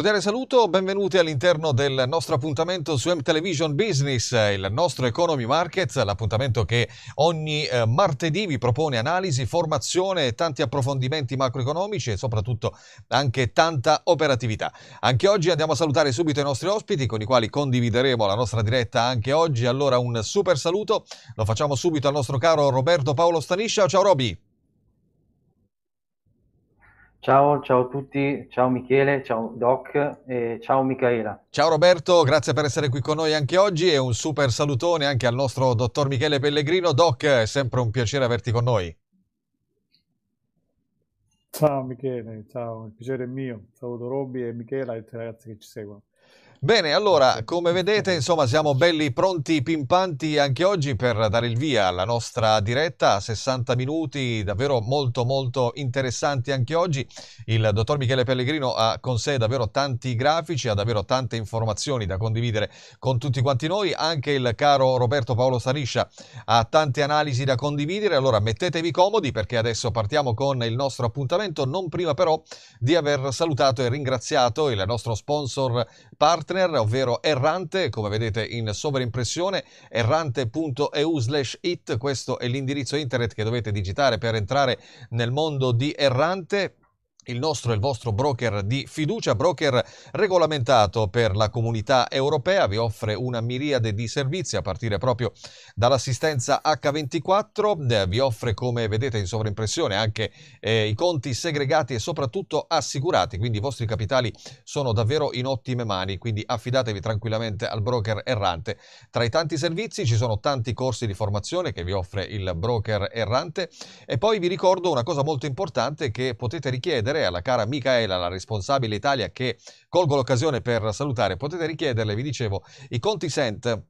cordiale saluto, benvenuti all'interno del nostro appuntamento su M Television Business, il nostro Economy Markets, l'appuntamento che ogni eh, martedì vi propone analisi, formazione e tanti approfondimenti macroeconomici e soprattutto anche tanta operatività. Anche oggi andiamo a salutare subito i nostri ospiti con i quali condivideremo la nostra diretta anche oggi. Allora un super saluto, lo facciamo subito al nostro caro Roberto Paolo Staniscia. Ciao Roby! Ciao, ciao, a tutti, ciao Michele, ciao Doc e ciao Michaela. Ciao Roberto, grazie per essere qui con noi anche oggi e un super salutone anche al nostro dottor Michele Pellegrino. Doc, è sempre un piacere averti con noi. Ciao Michele, ciao, il piacere è mio. Saluto Robby e Michela e tutti i ragazzi che ci seguono. Bene, allora, come vedete, insomma, siamo belli pronti, pimpanti anche oggi per dare il via alla nostra diretta. 60 minuti davvero molto, molto interessanti anche oggi. Il dottor Michele Pellegrino ha con sé davvero tanti grafici, ha davvero tante informazioni da condividere con tutti quanti noi. Anche il caro Roberto Paolo Sariscia ha tante analisi da condividere. Allora, mettetevi comodi perché adesso partiamo con il nostro appuntamento. Non prima, però, di aver salutato e ringraziato il nostro sponsor partner, partner, ovvero Errante, come vedete in sovraimpressione, errante.eu slash it, questo è l'indirizzo internet che dovete digitare per entrare nel mondo di Errante, il nostro e il vostro broker di fiducia, broker regolamentato per la comunità europea, vi offre una miriade di servizi a partire proprio dall'assistenza H24, vi offre come vedete in sovraimpressione anche eh, i conti segregati e soprattutto assicurati, quindi i vostri capitali sono davvero in ottime mani, quindi affidatevi tranquillamente al broker errante. Tra i tanti servizi ci sono tanti corsi di formazione che vi offre il broker errante e poi vi ricordo una cosa molto importante che potete richiedere chiedere alla cara Micaela, la responsabile Italia, che colgo l'occasione per salutare, potete richiederle, vi dicevo, i conti Sent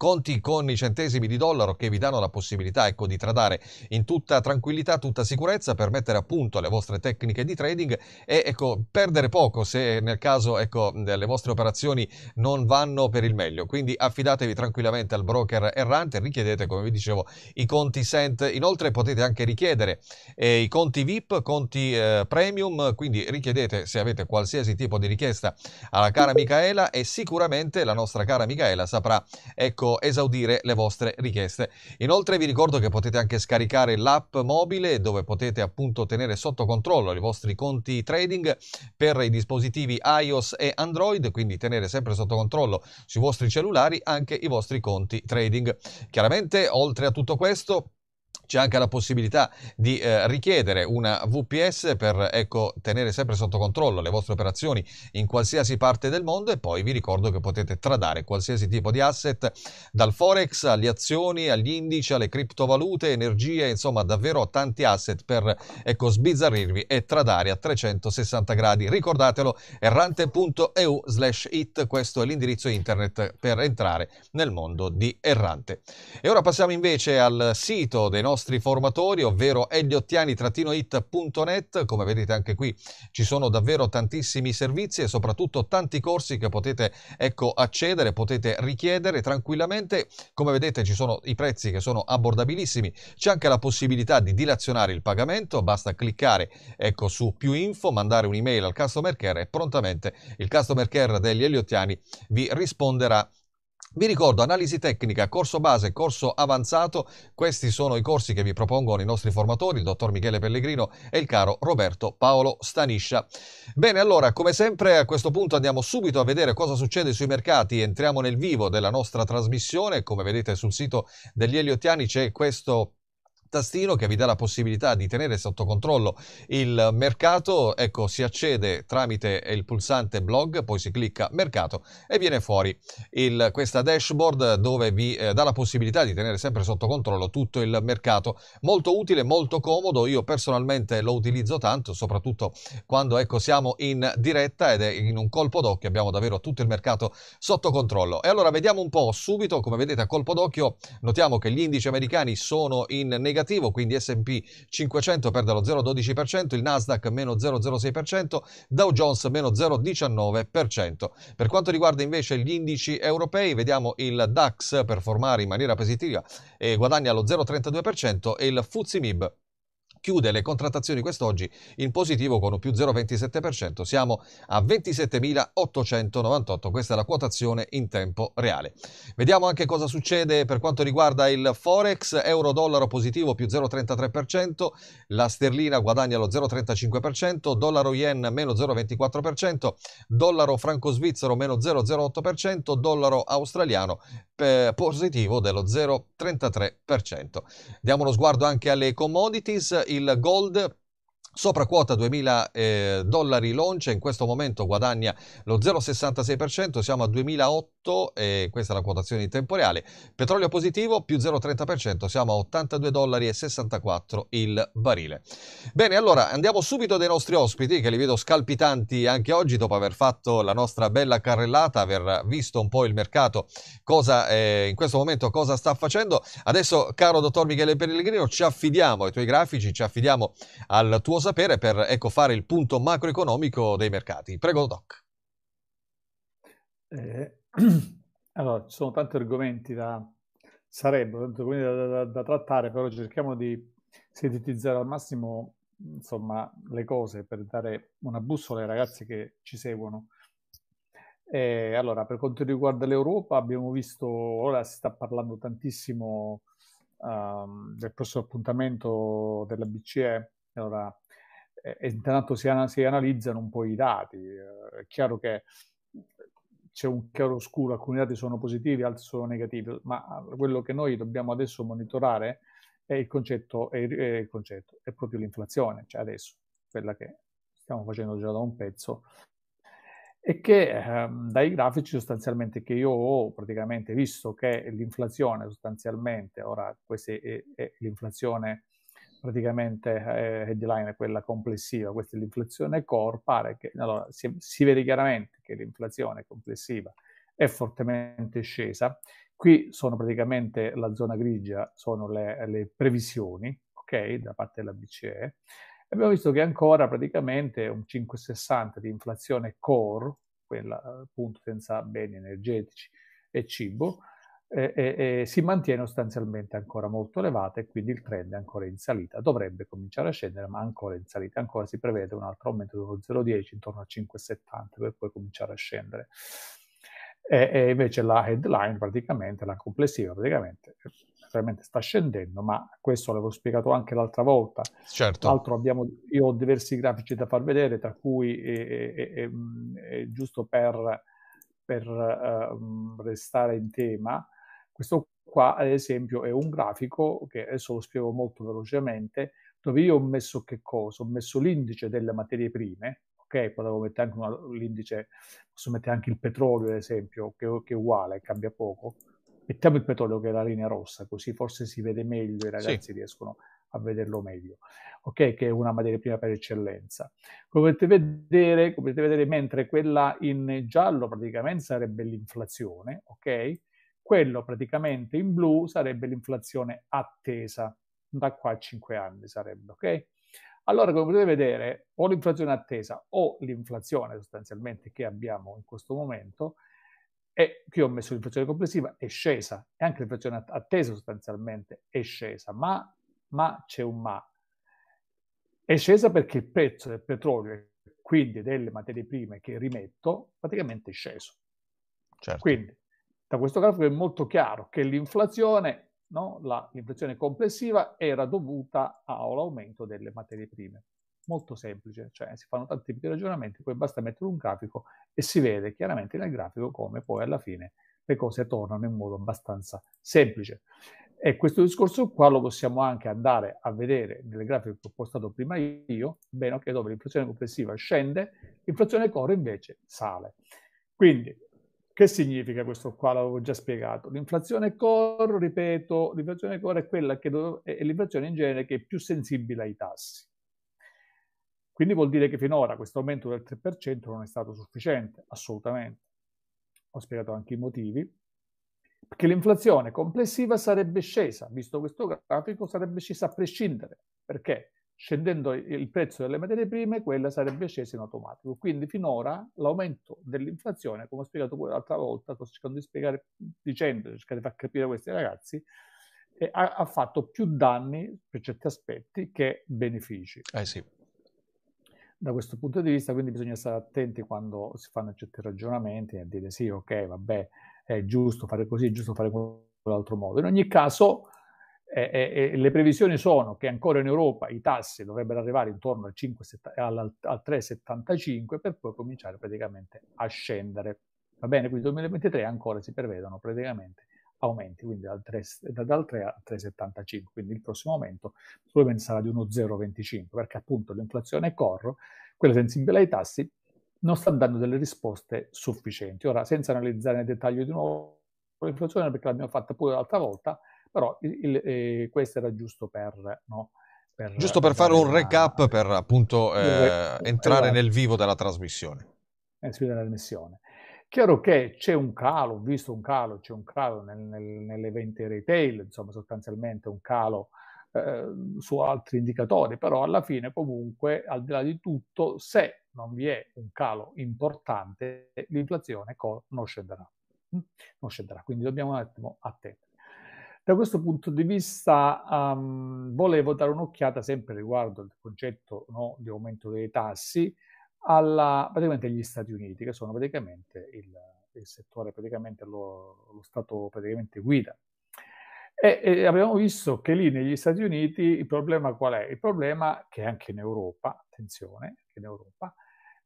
conti con i centesimi di dollaro che vi danno la possibilità ecco, di tradare in tutta tranquillità, tutta sicurezza per mettere a punto le vostre tecniche di trading e ecco, perdere poco se nel caso ecco, le vostre operazioni non vanno per il meglio. Quindi affidatevi tranquillamente al broker errante, richiedete come vi dicevo i conti SENT, inoltre potete anche richiedere eh, i conti VIP, conti eh, premium, quindi richiedete se avete qualsiasi tipo di richiesta alla cara Micaela e sicuramente la nostra cara Micaela saprà ecco esaudire le vostre richieste. Inoltre vi ricordo che potete anche scaricare l'app mobile dove potete appunto tenere sotto controllo i vostri conti trading per i dispositivi iOS e Android, quindi tenere sempre sotto controllo sui vostri cellulari anche i vostri conti trading. Chiaramente oltre a tutto questo c'è anche la possibilità di eh, richiedere una VPS per ecco, tenere sempre sotto controllo le vostre operazioni in qualsiasi parte del mondo e poi vi ricordo che potete tradare qualsiasi tipo di asset dal forex alle azioni, agli indici, alle criptovalute, energie, insomma davvero tanti asset per ecco, sbizzarrirvi e tradare a 360 gradi. Ricordatelo errante.eu slash it, questo è l'indirizzo internet per entrare nel mondo di Errante. E ora passiamo invece al sito dei nostri nostri formatori, ovvero eliottiani itnet Come vedete anche qui ci sono davvero tantissimi servizi e soprattutto tanti corsi che potete ecco, accedere, potete richiedere tranquillamente. Come vedete ci sono i prezzi che sono abbordabilissimi. C'è anche la possibilità di dilazionare il pagamento, basta cliccare ecco, su più info, mandare un'email al customer care e prontamente il customer care degli Eliottiani vi risponderà vi ricordo analisi tecnica, corso base, corso avanzato, questi sono i corsi che vi propongono i nostri formatori, il dottor Michele Pellegrino e il caro Roberto Paolo Staniscia. Bene, allora, come sempre a questo punto andiamo subito a vedere cosa succede sui mercati, entriamo nel vivo della nostra trasmissione, come vedete sul sito degli Eliottiani c'è questo tastino che vi dà la possibilità di tenere sotto controllo il mercato, ecco si accede tramite il pulsante blog, poi si clicca mercato e viene fuori il, questa dashboard dove vi eh, dà la possibilità di tenere sempre sotto controllo tutto il mercato, molto utile, molto comodo, io personalmente lo utilizzo tanto, soprattutto quando ecco, siamo in diretta ed è in un colpo d'occhio abbiamo davvero tutto il mercato sotto controllo. E allora vediamo un po' subito, come vedete a colpo d'occhio notiamo che gli indici americani sono in negativo, negativo, quindi S&P 500 perde lo 0,12%, il Nasdaq meno 0,06%, Dow Jones meno 0,19%. Per quanto riguarda invece gli indici europei, vediamo il DAX performare in maniera positiva e guadagna lo 0,32% e il FTSE MIB chiude le contrattazioni quest'oggi in positivo con un più 0,27%, siamo a 27.898, questa è la quotazione in tempo reale. Vediamo anche cosa succede per quanto riguarda il Forex, euro-dollaro positivo più 0,33%, la sterlina guadagna lo 0,35%, dollaro-yen meno 0,24%, dollaro-franco-svizzero meno 0,08%, dollaro-australiano eh, positivo dello 0,33%. Diamo uno sguardo anche alle commodities, il Gold Sopra quota 2.000 eh, dollari l'oncia, in questo momento guadagna lo 0,66%, siamo a 2008 e questa è la quotazione temporale. Petrolio positivo più 0,30%, siamo a 82,64 dollari il barile. Bene, allora andiamo subito dai nostri ospiti che li vedo scalpitanti anche oggi dopo aver fatto la nostra bella carrellata, aver visto un po' il mercato, cosa, eh, in questo momento cosa sta facendo. Adesso, caro dottor Michele Pellegrino, ci affidiamo ai tuoi grafici, ci affidiamo al tuo sapere per ecco, fare il punto macroeconomico dei mercati. Prego, Doc. Eh, allora, ci sono tanti argomenti da, sarebbero da, da, da, trattare, però cerchiamo di sintetizzare al massimo insomma, le cose per dare una bussola ai ragazzi che ci seguono. Eh, allora, per quanto riguarda l'Europa, abbiamo visto, ora si sta parlando tantissimo um, del prossimo appuntamento della BCE, allora e intanto si, an- si, analizzano un po' i dati. Eh, è chiaro che c'è un chiaro oscuro, alcuni dati sono positivi, altri sono negativi, ma quello che noi dobbiamo adesso monitorare è il concetto, è, il concetto, è proprio l'inflazione, cioè adesso, quella che stiamo facendo già da un pezzo, e che ehm, dai grafici sostanzialmente che io ho praticamente visto che l'inflazione sostanzialmente, ora questa è, è l'inflazione praticamente eh, headline è quella complessiva, questa è l'inflazione core, pare che allora, si, si vede chiaramente che l'inflazione complessiva è fortemente scesa. Qui sono praticamente la zona grigia, sono le, le previsioni, ok, da parte della BCE. Abbiamo visto che ancora praticamente un 5,60 di inflazione core, quella eh, appunto senza beni energetici e cibo, eh, eh, si mantiene sostanzialmente ancora molto elevata e quindi il trend è ancora in salita. Dovrebbe cominciare a scendere, ma ancora in salita. Ancora si prevede un altro aumento dello 0,10 intorno a 5,70 per poi cominciare a scendere. E, e invece la headline, praticamente, la complessiva, praticamente, sta scendendo, ma questo l'avevo spiegato anche l'altra volta. Certo. Altro abbiamo, io ho diversi grafici da far vedere, tra cui, eh, giusto per, per ehm, restare in tema, questo qua, ad esempio, è un grafico che adesso lo spiego molto velocemente, dove io ho messo che cosa? Ho messo l'indice delle materie prime, ok? Potevo mettere anche una, l'indice, posso mettere anche il petrolio, ad esempio, che, che, è uguale, cambia poco. Mettiamo il petrolio che è la linea rossa, così forse si vede meglio i ragazzi sì. riescono a vederlo meglio, ok? Che è una materia prima per eccellenza. Come potete vedere, come potete vedere mentre quella in giallo praticamente sarebbe l'inflazione, ok? Quello praticamente in blu sarebbe l'inflazione attesa, da qua a 5 anni sarebbe, ok? Allora, come potete vedere, o l'inflazione attesa o l'inflazione sostanzialmente che abbiamo in questo momento, e qui ho messo l'inflazione complessiva, è scesa, e anche l'inflazione attesa sostanzialmente è scesa, ma, ma c'è un ma. È scesa perché il prezzo del petrolio quindi delle materie prime che rimetto praticamente è sceso. Certo. Quindi da questo grafico è molto chiaro che l'inflazione, no, l'inflazione complessiva era dovuta all'aumento delle materie prime. Molto semplice, cioè si fanno tanti ragionamenti, poi basta mettere un grafico e si vede chiaramente nel grafico come poi alla fine le cose tornano in modo abbastanza semplice. E questo discorso qua lo possiamo anche andare a vedere nel grafico che ho postato prima io, bene che dove l'inflazione complessiva scende, l'inflazione core invece sale. Quindi che significa questo qua? L'avevo già spiegato. L'inflazione core, ripeto, l'inflazione core è quella che è l'inflazione in genere che è più sensibile ai tassi. Quindi vuol dire che finora questo aumento del 3% non è stato sufficiente, assolutamente. Ho spiegato anche i motivi. Perché l'inflazione complessiva sarebbe scesa, visto questo grafico, sarebbe scesa a prescindere. Perché? scendendo il prezzo delle materie prime, quella sarebbe scesa in automatico. Quindi finora l'aumento dell'inflazione, come ho spiegato pure l'altra volta, sto cercando di spiegare dicendo, cercate di far capire a questi ragazzi, eh, ha, ha, fatto più danni per certi aspetti che benefici. Eh sì. Da questo punto di vista, quindi bisogna stare attenti quando si fanno certi ragionamenti e dire sì, ok, vabbè, è giusto fare così, è giusto fare in quell'altro modo. In ogni caso, eh, eh, eh, le previsioni sono che ancora in Europa i tassi dovrebbero arrivare intorno al, 5, al, al 3,75 per poi cominciare praticamente a scendere. Va bene, quindi nel 2023 ancora si prevedono praticamente aumenti, quindi dal 3, dal 3 al 3,75, quindi il prossimo aumento probabilmente sarà di uno 0,25 perché appunto l'inflazione corro, quella sensibile ai tassi, non sta dando delle risposte sufficienti. Ora, senza analizzare nel dettaglio di nuovo l'inflazione, perché l'abbiamo fatta pure l'altra volta, però il, il, eh, questo era giusto per... No? Per, Giusto per fare un recap, per appunto eh, entrare esatto. nel vivo della trasmissione. Nel vivo della trasmissione. Chiaro che c'è un calo, ho visto un calo, c'è un calo nel, nel, nelle vendite retail, insomma sostanzialmente un calo eh, su altri indicatori, però alla fine comunque, al di là di tutto, se non vi è un calo importante, l'inflazione non scenderà. Mm? Non scenderà, quindi dobbiamo un attimo attendere. Da questo punto di vista um, volevo dare un'occhiata sempre riguardo al concetto no, di aumento dei tassi alla, praticamente agli Stati Uniti, che sono praticamente il, il settore, praticamente lo, lo Stato praticamente guida. E, e, abbiamo visto che lì negli Stati Uniti il problema qual è? Il problema che anche in Europa, attenzione, anche in Europa,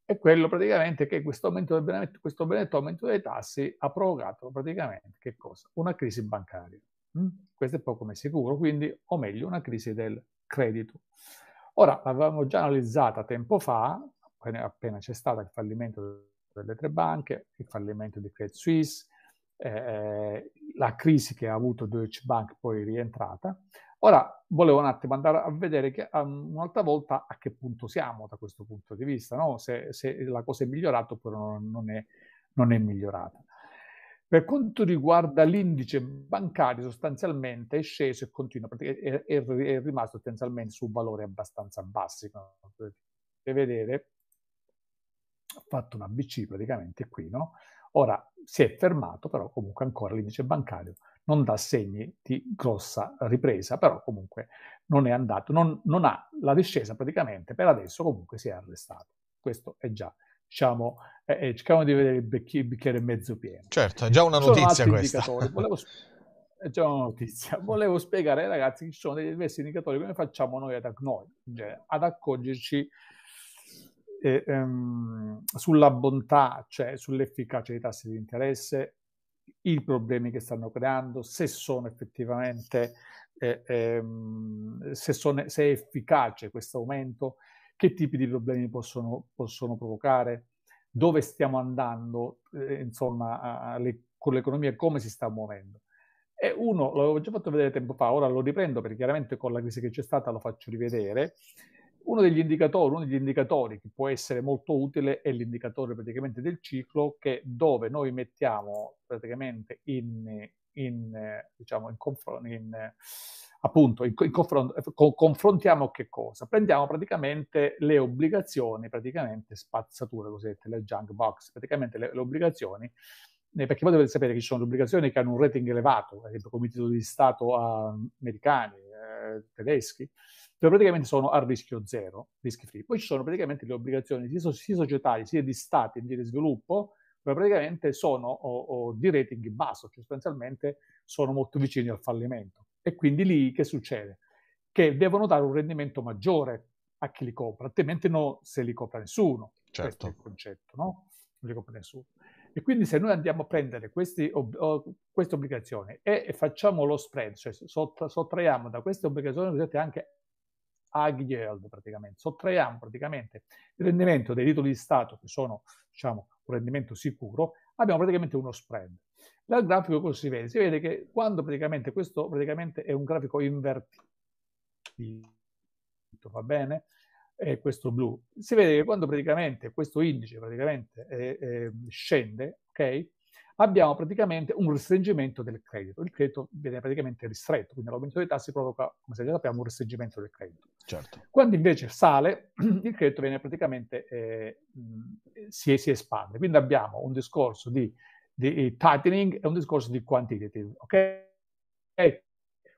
è quello praticamente che questo, aumento del, questo benedetto aumento dei tassi ha provocato praticamente che cosa? Una crisi bancaria. Mm? Questo è poco ma sicuro, quindi, o meglio, una crisi del credito. Ora, l'avevamo già analizzata tempo fa, appena c'è stato il fallimento delle tre banche, il fallimento di Credit Suisse, eh, eh, la crisi che ha avuto Deutsche Bank poi rientrata. Ora volevo un attimo andare a vedere che, um, un'altra volta a che punto siamo da questo punto di vista, no? se, se, la cosa è migliorata oppure non, è, non è migliorata. Per quanto riguarda l'indice bancario, sostanzialmente è sceso e continua, è, è, rimasto sostanzialmente su valori abbastanza bassi. Come Potete vedere, ha fatto una BC praticamente qui, no? Ora si è fermato, però comunque ancora l'indice bancario non dà segni di grossa ripresa, però comunque non è andato, non, non ha la discesa praticamente, per adesso comunque si è arrestato. Questo è già diciamo, eh, eh, cercavano di vedere il, bicchiere mezzo pieno. Certo, è già una notizia questa. Volevo, è già una notizia. Volevo spiegare ai ragazzi che ci sono dei diversi indicatori, come facciamo noi ad, noi, cioè, ad accorgerci eh, ehm, sulla bontà, cioè sull'efficacia dei tassi di interesse, i problemi che stanno creando, se sono effettivamente, eh, ehm, se, sono, se è efficace questo aumento, che tipi di problemi possono, possono provocare, dove stiamo andando, eh, insomma, le, con l'economia come si sta muovendo. E uno, l'avevo già fatto vedere tempo fa, ora lo riprendo perché chiaramente con la crisi che c'è stata lo faccio rivedere. Uno degli indicatori, uno degli indicatori che può essere molto utile è l'indicatore praticamente del ciclo che dove noi mettiamo praticamente in, in, diciamo, in, confronto, in appunto, in, in confronto, eh, confrontiamo che cosa? Prendiamo praticamente le obbligazioni, praticamente spazzature cosiddette, le junk box, praticamente le, le obbligazioni eh, perché voi dovete sapere che ci sono le obbligazioni che hanno un rating elevato, ad esempio come titoli di Stato ah, americani, eh, tedeschi, dove praticamente sono a rischio zero, risk free. Poi ci sono praticamente le obbligazioni sia, societarie sia di Stati in via di sviluppo, dove praticamente sono o, o di rating basso, cioè sostanzialmente sono molto vicini al fallimento. E quindi lì che succede? Che devono dare un rendimento maggiore a chi li compra, altrimenti non se li compra nessuno. Certo. Questo è il certo. concetto, no? Non li compra nessuno. E quindi se noi andiamo a prendere questi, ob- queste obbligazioni e, e facciamo lo spread, cioè sottra- sottraiamo da queste obbligazioni cosiddette anche ag yield praticamente, sottraiamo praticamente il rendimento dei titoli di Stato che sono diciamo, un rendimento sicuro abbiamo praticamente uno spread. Dal grafico cosa si vede? Si vede che quando praticamente questo praticamente è un grafico invertito, va bene? E questo blu, si vede che quando praticamente questo indice praticamente eh, eh, scende, ok? abbiamo praticamente un restringimento del credito. Il credito viene praticamente ristretto, quindi l'aumento dei tassi provoca, come se già sappiamo, un restringimento del credito. Certo. Quando invece sale, il credito viene praticamente, eh, si, si, espande. Quindi abbiamo un discorso di, di eh, tightening e un discorso di quantitative, ok? E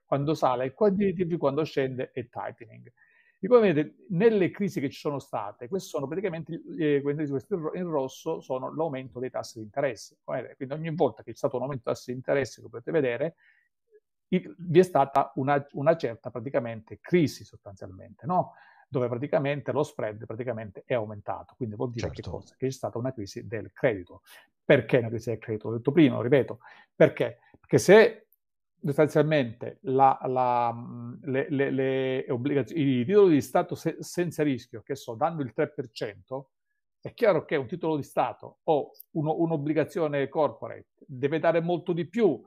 quando sale è quantitative, quando scende è tightening. E poi vedete, nelle crisi che ci sono state, questi sono praticamente, eh, questi in rosso sono l'aumento dei tassi di interesse. Quindi ogni volta che c'è stato un aumento dei tassi di interesse, come potete vedere, vi è stata una, una certa praticamente crisi sostanzialmente, no? dove praticamente lo spread praticamente è aumentato. Quindi vuol dire certo. che cosa? Che c'è stata una crisi del credito. Perché una crisi del credito? L'ho detto prima, lo ripeto. Perché? Perché se sostanzialmente la, la, le, le, le i titoli di Stato se, senza rischio, che so, danno il 3%, è chiaro che un titolo di Stato o uno, un'obbligazione corporate deve dare molto di più,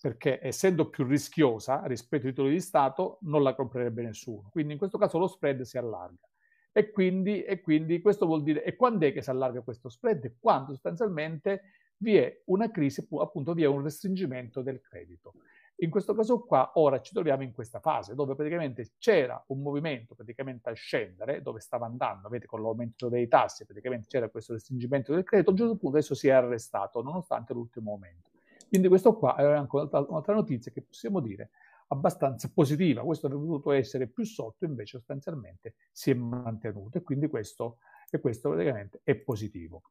perché essendo più rischiosa rispetto ai titoli di Stato non la comprerebbe nessuno. Quindi in questo caso lo spread si allarga. E quindi, e quindi questo vuol dire, e quando è che si allarga questo spread? Quando sostanzialmente vi è una crisi, appunto vi è un restringimento del credito. In questo caso qua, ora ci troviamo in questa fase dove praticamente c'era un movimento praticamente a scendere, dove stava andando, vedete con l'aumento dei tassi, praticamente c'era questo restringimento del credito, a un certo punto adesso si è arrestato, nonostante l'ultimo aumento. Quindi questo qua è anche un'altra, un'altra notizia che possiamo dire abbastanza positiva, questo avrebbe potuto essere più sotto, invece sostanzialmente si è mantenuto e quindi questo, e questo praticamente è positivo.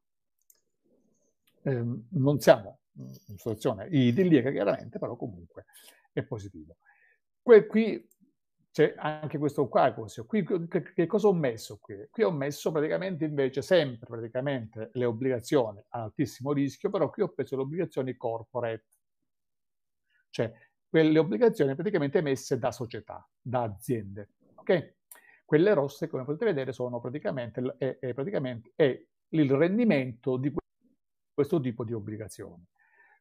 Ehm, non siamo in situazione idilliaca chiaramente, però comunque è positivo. Que- qui c'è anche questo qua, così. qui che, che cosa ho messo qui? Qui ho messo praticamente invece sempre praticamente le obbligazioni ad altissimo rischio, però qui ho preso le obbligazioni corporate, cioè quelle obbligazioni praticamente emesse da società, da aziende, ok? Quelle rosse, come potete vedere, sono praticamente, è, è praticamente è il rendimento di questo tipo di obbligazioni.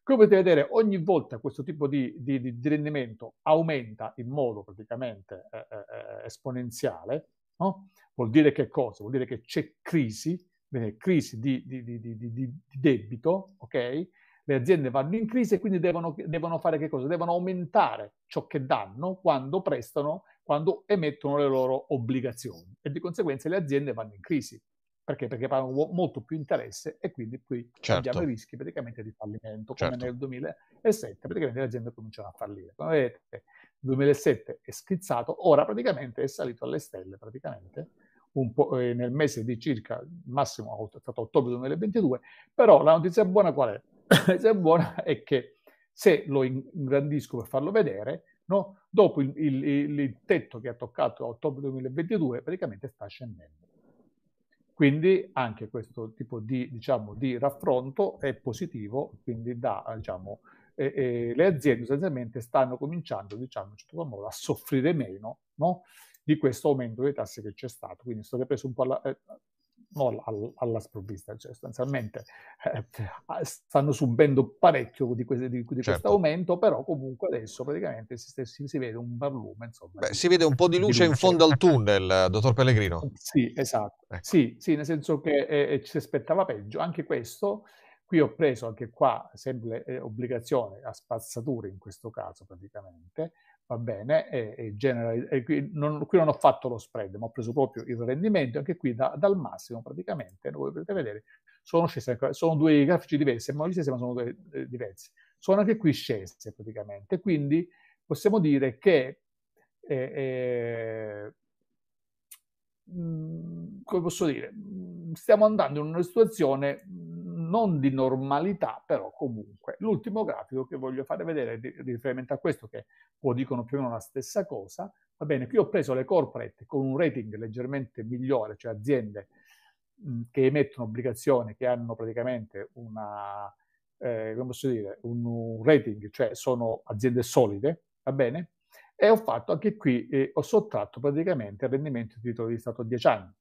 Come potete vedere, ogni volta questo tipo di, di, di rendimento aumenta in modo praticamente eh, eh, eh, esponenziale, no? vuol dire che cosa? Vuol dire che c'è crisi, bene, crisi di, di debito, ok? le aziende vanno in crisi e quindi devono, devono, fare che cosa? Devono aumentare ciò che danno quando prestano, quando emettono le loro obbligazioni e di conseguenza le aziende vanno in crisi. Perché? Perché pagano molto più interesse e quindi qui certo. abbiamo i rischi praticamente di fallimento, certo. come nel 2007 praticamente le aziende cominciano a fallire. Come vedete, il 2007 è schizzato, ora praticamente è salito alle stelle praticamente. Eh, nel mese di circa massimo è stato ottobre 2022, però la notizia buona qual è? la notizia buona è che se lo ingrandisco per farlo vedere, no? dopo il, il, il tetto che ha toccato a ottobre 2022 praticamente sta scendendo. Quindi anche questo tipo di, diciamo, di raffronto è positivo, quindi da, diciamo, eh, eh, le aziende sostanzialmente stanno cominciando diciamo, in certo modo a soffrire meno no? di questo aumento dei tassi che c'è stato. Quindi è preso un po' la, eh, no, alla sprovvista, cioè sostanzialmente eh, stanno subendo parecchio di, questo certo. aumento, però comunque adesso praticamente si, si, si vede un barlume. Insomma, Beh, si vede un po' di luce, di luce in fondo al tunnel, dottor Pellegrino. Sì, esatto. Ecco. Sì, sì, nel senso che eh, eh, ci si aspettava peggio. Anche questo, qui ho preso anche qua, sempre eh, obbligazione a spazzature in questo caso praticamente, va bene, e, e genera, e qui, non, qui, non, ho fatto lo spread, ma ho preso proprio il rendimento, anche qui da, dal massimo praticamente, come potete vedere, sono scese, sono due grafici diversi, ma gli stessi sono due, eh, diversi, sono anche qui scese praticamente, quindi possiamo dire che, eh, eh, mm, come posso dire, mm, stiamo andando in una situazione mm, non di normalità, però comunque. L'ultimo grafico che voglio fare vedere di, riferimento a questo, che può dicono più o meno la stessa cosa, va bene, qui ho preso le corporate con un rating leggermente migliore, cioè aziende mh, che emettono obbligazioni, che hanno praticamente una, eh, come posso dire, un, un rating, cioè sono aziende solide, va bene? E ho fatto anche qui, eh, ho sottratto praticamente il rendimento di titolo di Stato a 10 anni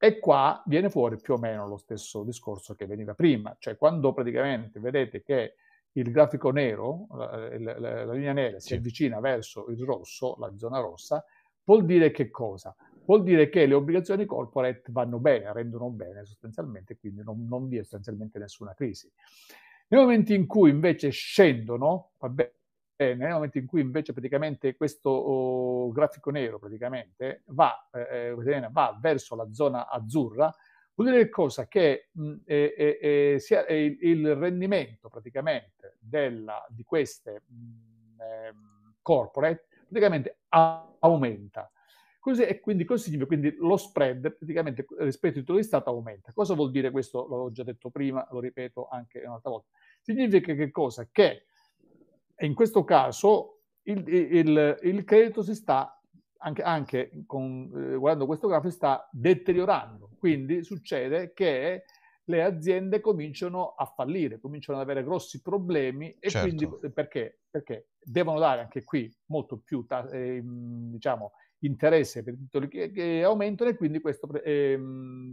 e qua viene fuori più o meno lo stesso discorso che veniva prima, cioè quando praticamente vedete che il grafico nero, la, eh, la, la linea nera si avvicina verso il rosso, la zona rossa, vuol dire che cosa? Vuol dire che le obbligazioni corporate vanno bene, rendono bene sostanzialmente, quindi non, non vi è sostanzialmente nessuna crisi. Nel momento in cui invece scendono, vabbè, eh, nel momento in cui invece praticamente questo oh, grafico nero praticamente va, eh, eh va, verso la zona azzurra, vuol dire cosa? Che mh, eh, sia, il, il, rendimento praticamente della, di queste mh, ehm, corporate praticamente aumenta. Così, e quindi, così, quindi lo spread praticamente rispetto ai titoli di Stato aumenta. Cosa vuol dire questo? L'ho già detto prima, lo ripeto anche un'altra volta. Significa che cosa? Che in questo caso il, il, il credito si sta, anche, anche con, eh, guardando questo grafico, sta deteriorando. Quindi succede che le aziende cominciano a fallire, cominciano ad avere grossi problemi e certo. quindi eh, perché? Perché devono dare anche qui molto più eh, diciamo, interesse per i titoli che, che, aumentano e quindi questo, eh,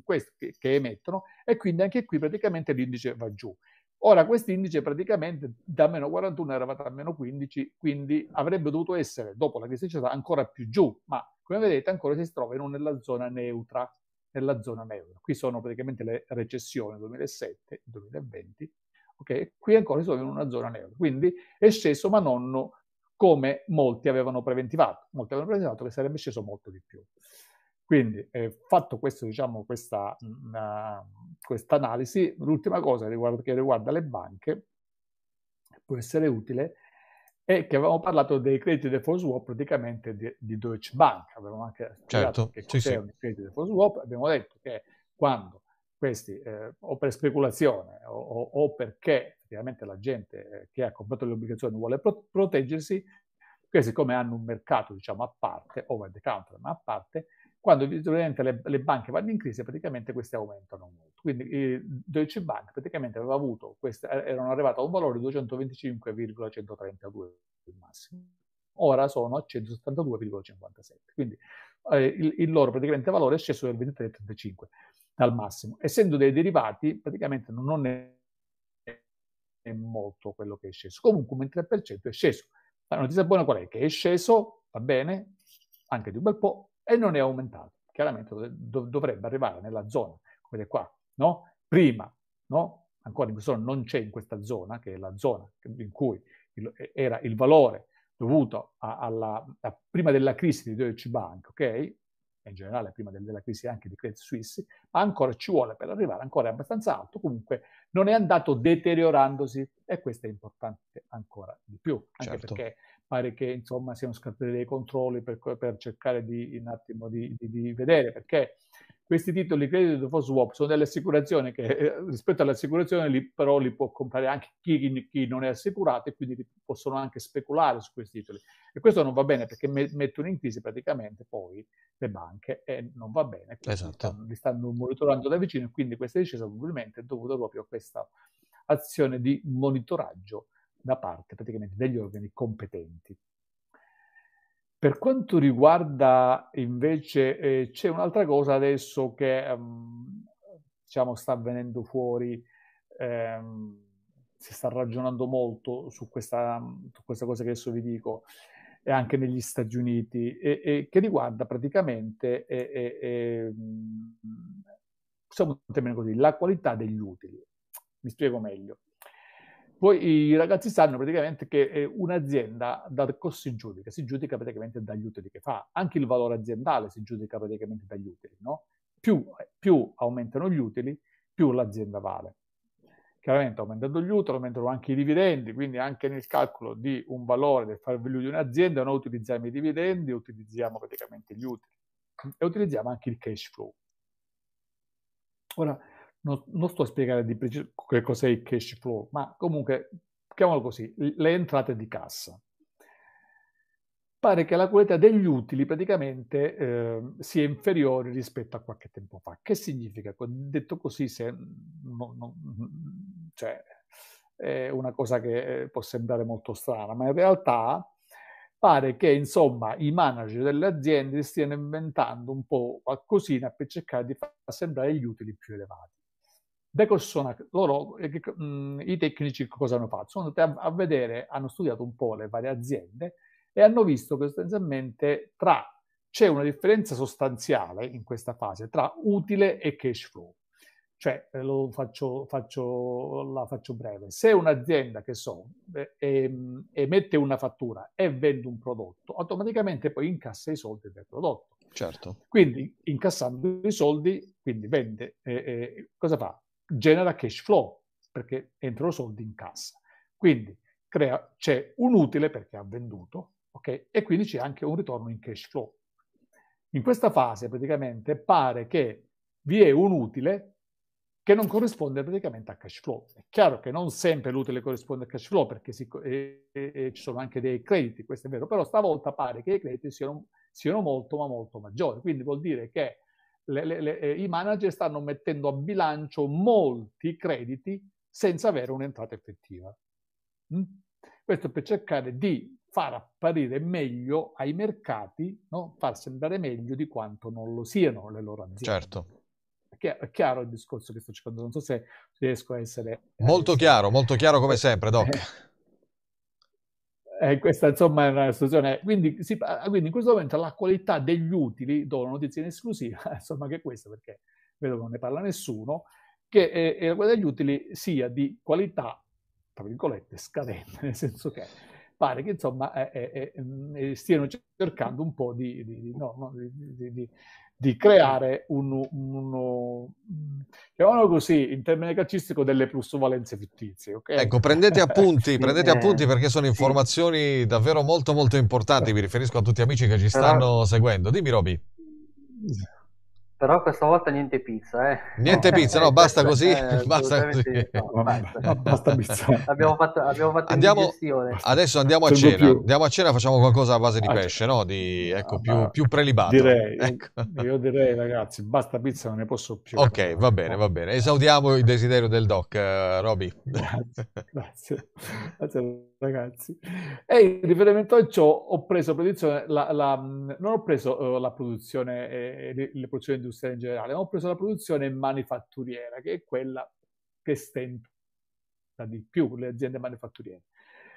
questo che, che, emettono e quindi anche qui praticamente l'indice va giù. Ora questo indice praticamente da meno 41 era a meno 15, quindi avrebbe dovuto essere dopo la criticità ancora più giù, ma come vedete ancora si trova nella zona neutra, nella zona neutra. Qui sono praticamente le recessioni 2007, 2020, ok? Qui ancora si trova in una zona neutra, quindi è sceso ma non come molti avevano preventivato, molti avevano preventivato che sarebbe sceso molto di più. Quindi, eh, fatto questo, diciamo, questa mm, eh, analisi, l'ultima cosa riguardo, che riguarda le banche, può essere utile, è che avevamo parlato dei crediti default swap praticamente di, di Deutsche Bank, avevamo anche certo, che sì, cos'erano sì. i crediti default swap, abbiamo detto che quando questi, eh, o per speculazione o, o, o perché effettivamente la gente eh, che ha comprato le obbligazioni vuole pro- proteggersi, questi, siccome hanno un mercato diciamo a parte, over the counter ma a parte, quando le, le banche vanno in crisi, praticamente questi aumentano molto. Quindi eh, Deutsche Bank praticamente aveva avuto, questa, eh, erano arrivati a un valore di 225,132 il massimo ora sono a 172,57. Quindi eh, il, il, loro praticamente valore è sceso del 23,35 dal massimo. Essendo dei derivati, praticamente non è, è molto quello che è sceso. Comunque un 3% è sceso. La notizia buona qual è? Che è sceso, va bene, anche di un bel po', e non è aumentato. Chiaramente dovrebbe arrivare nella zona, come vedete qua, no? Prima, no? Ancora in questo non c'è in questa zona, che è la zona in cui il, era il valore dovuto a, alla, a, prima della crisi di Deutsche Bank, ok? in generale prima della crisi anche di Credit Suisse, ma ancora ci vuole per arrivare ancora è abbastanza alto, comunque non è andato deteriorandosi e questo è importante ancora di più, anche certo. perché pare che insomma siano scattati dei controlli per, per cercare di un attimo di, di, di vedere perché questi titoli credit dopo swap sono delle assicurazioni che eh, rispetto all'assicurazione li, però li può comprare anche chi, chi, non è assicurato e quindi possono anche speculare su questi titoli e questo non va bene perché me, mettono in crisi praticamente poi le banche e non va bene esatto. li, stanno, li stanno monitorando da vicino e quindi questa discesa probabilmente è dovuta proprio a questa azione di monitoraggio da parte praticamente degli organi competenti. Per quanto riguarda invece eh, c'è un'altra cosa adesso che ehm, diciamo, sta venendo fuori, ehm, si sta ragionando molto su questa, su questa, cosa che adesso vi dico e anche negli Stati Uniti e, e che riguarda praticamente e, e, mm, possiamo termine così, la qualità degli utili. Mi spiego meglio. Poi i ragazzi sanno praticamente che eh, un'azienda dal costo si giudica, si giudica praticamente dagli utili che fa, anche il valore aziendale si giudica praticamente dagli utili, no? Più, eh, più aumentano gli utili, più l'azienda vale. Chiaramente aumentando gli utili aumentano anche i dividendi, quindi anche nel calcolo di un valore del fair value di un'azienda noi utilizziamo i dividendi, utilizziamo praticamente gli utili e utilizziamo anche il cash flow. Ora, non, non sto a spiegare di preciso che cos'è il cash flow, ma comunque, chiamalo così, le entrate di cassa. Pare che la qualità degli utili praticamente eh, sia inferiore rispetto a qualche tempo fa. Che significa? Detto così, se, no, no, cioè, è una cosa che eh, può sembrare molto strana, ma in realtà pare che insomma i manager delle aziende stiano inventando un po' qualcosina per cercare di far sembrare gli utili più elevati. Da Corsona, loro, eh, mm, i tecnici cosa hanno fatto? Sono andati a, a vedere, hanno studiato un po' le varie aziende e hanno visto che sostanzialmente tra c'è una differenza sostanziale in questa fase tra utile e cash flow. Cioè, eh, lo faccio, faccio, la faccio breve. Se un'azienda che so, eh, ehm, emette una fattura e vende un prodotto, automaticamente poi incassa i soldi del prodotto. Certo. Quindi, incassando i soldi, quindi vende, eh, eh, cosa fa? genera cash flow perché entrano soldi in cassa. Quindi crea, c'è un utile perché ha venduto okay? e quindi c'è anche un ritorno in cash flow. In questa fase praticamente pare che vi è un utile che non corrisponde praticamente a cash flow. È chiaro che non sempre l'utile corrisponde a cash flow perché si, eh, eh, ci sono anche dei crediti, questo è vero, però stavolta pare che i crediti siano, siano molto ma molto maggiori, quindi vuol dire che le, le, le, eh, i manager stanno mettendo a bilancio molti crediti senza avere un'entrata effettiva. Mm? Questo per cercare di far apparire meglio ai mercati, no? far sembrare meglio di quanto non lo siano le loro aziende. Certo. è chiaro il discorso che sto cercando, non so se riesco a essere... Eh, molto chiaro, molto chiaro come eh, sempre, Doc. Eh, questa insomma è una situazione. Quindi, si, ah, quindi, in questo momento la qualità degli utili, do una notizia in esclusiva, insomma che è questa perché vedo che non ne parla nessuno, che eh, eh la qualità degli utili sia di qualità, tra virgolette, scadente, nel senso che pare che insomma eh, eh, eh mm, stiano cercando un po' di, di, no, di, di creare un, un, chiamiamolo così, in termini calcistico, delle plusvalenze fittizie. Okay? Ecco, prendete appunti, prendete eh. appunti perché sono informazioni davvero molto molto importanti, mi riferisco a tutti gli amici che ci stanno seguendo. Dimmi Roby. Però questa volta niente pizza, eh. Niente no, pizza, no, basta così. Eh, basta così. No, basta. No, basta pizza. abbiamo fatto, abbiamo fatto andiamo, Adesso andiamo a Tengo cena. Più. Andiamo a cena, facciamo qualcosa a base di ah, cioè. pesce, no? Di, ecco, più, più, prelibato. Direi, ecco. Io direi, ragazzi, basta pizza, non ne posso più. Ok, va bene, va bene. Esaudiamo il desiderio del doc, uh, Roby. Grazie, grazie. grazie ragazzi. E in riferimento a ciò ho preso la, la, non ho preso uh, la produzione, eh, le produzioni industriale in generale, abbiamo preso la produzione manifatturiera, che è quella che stenta di più le aziende manifatturiere.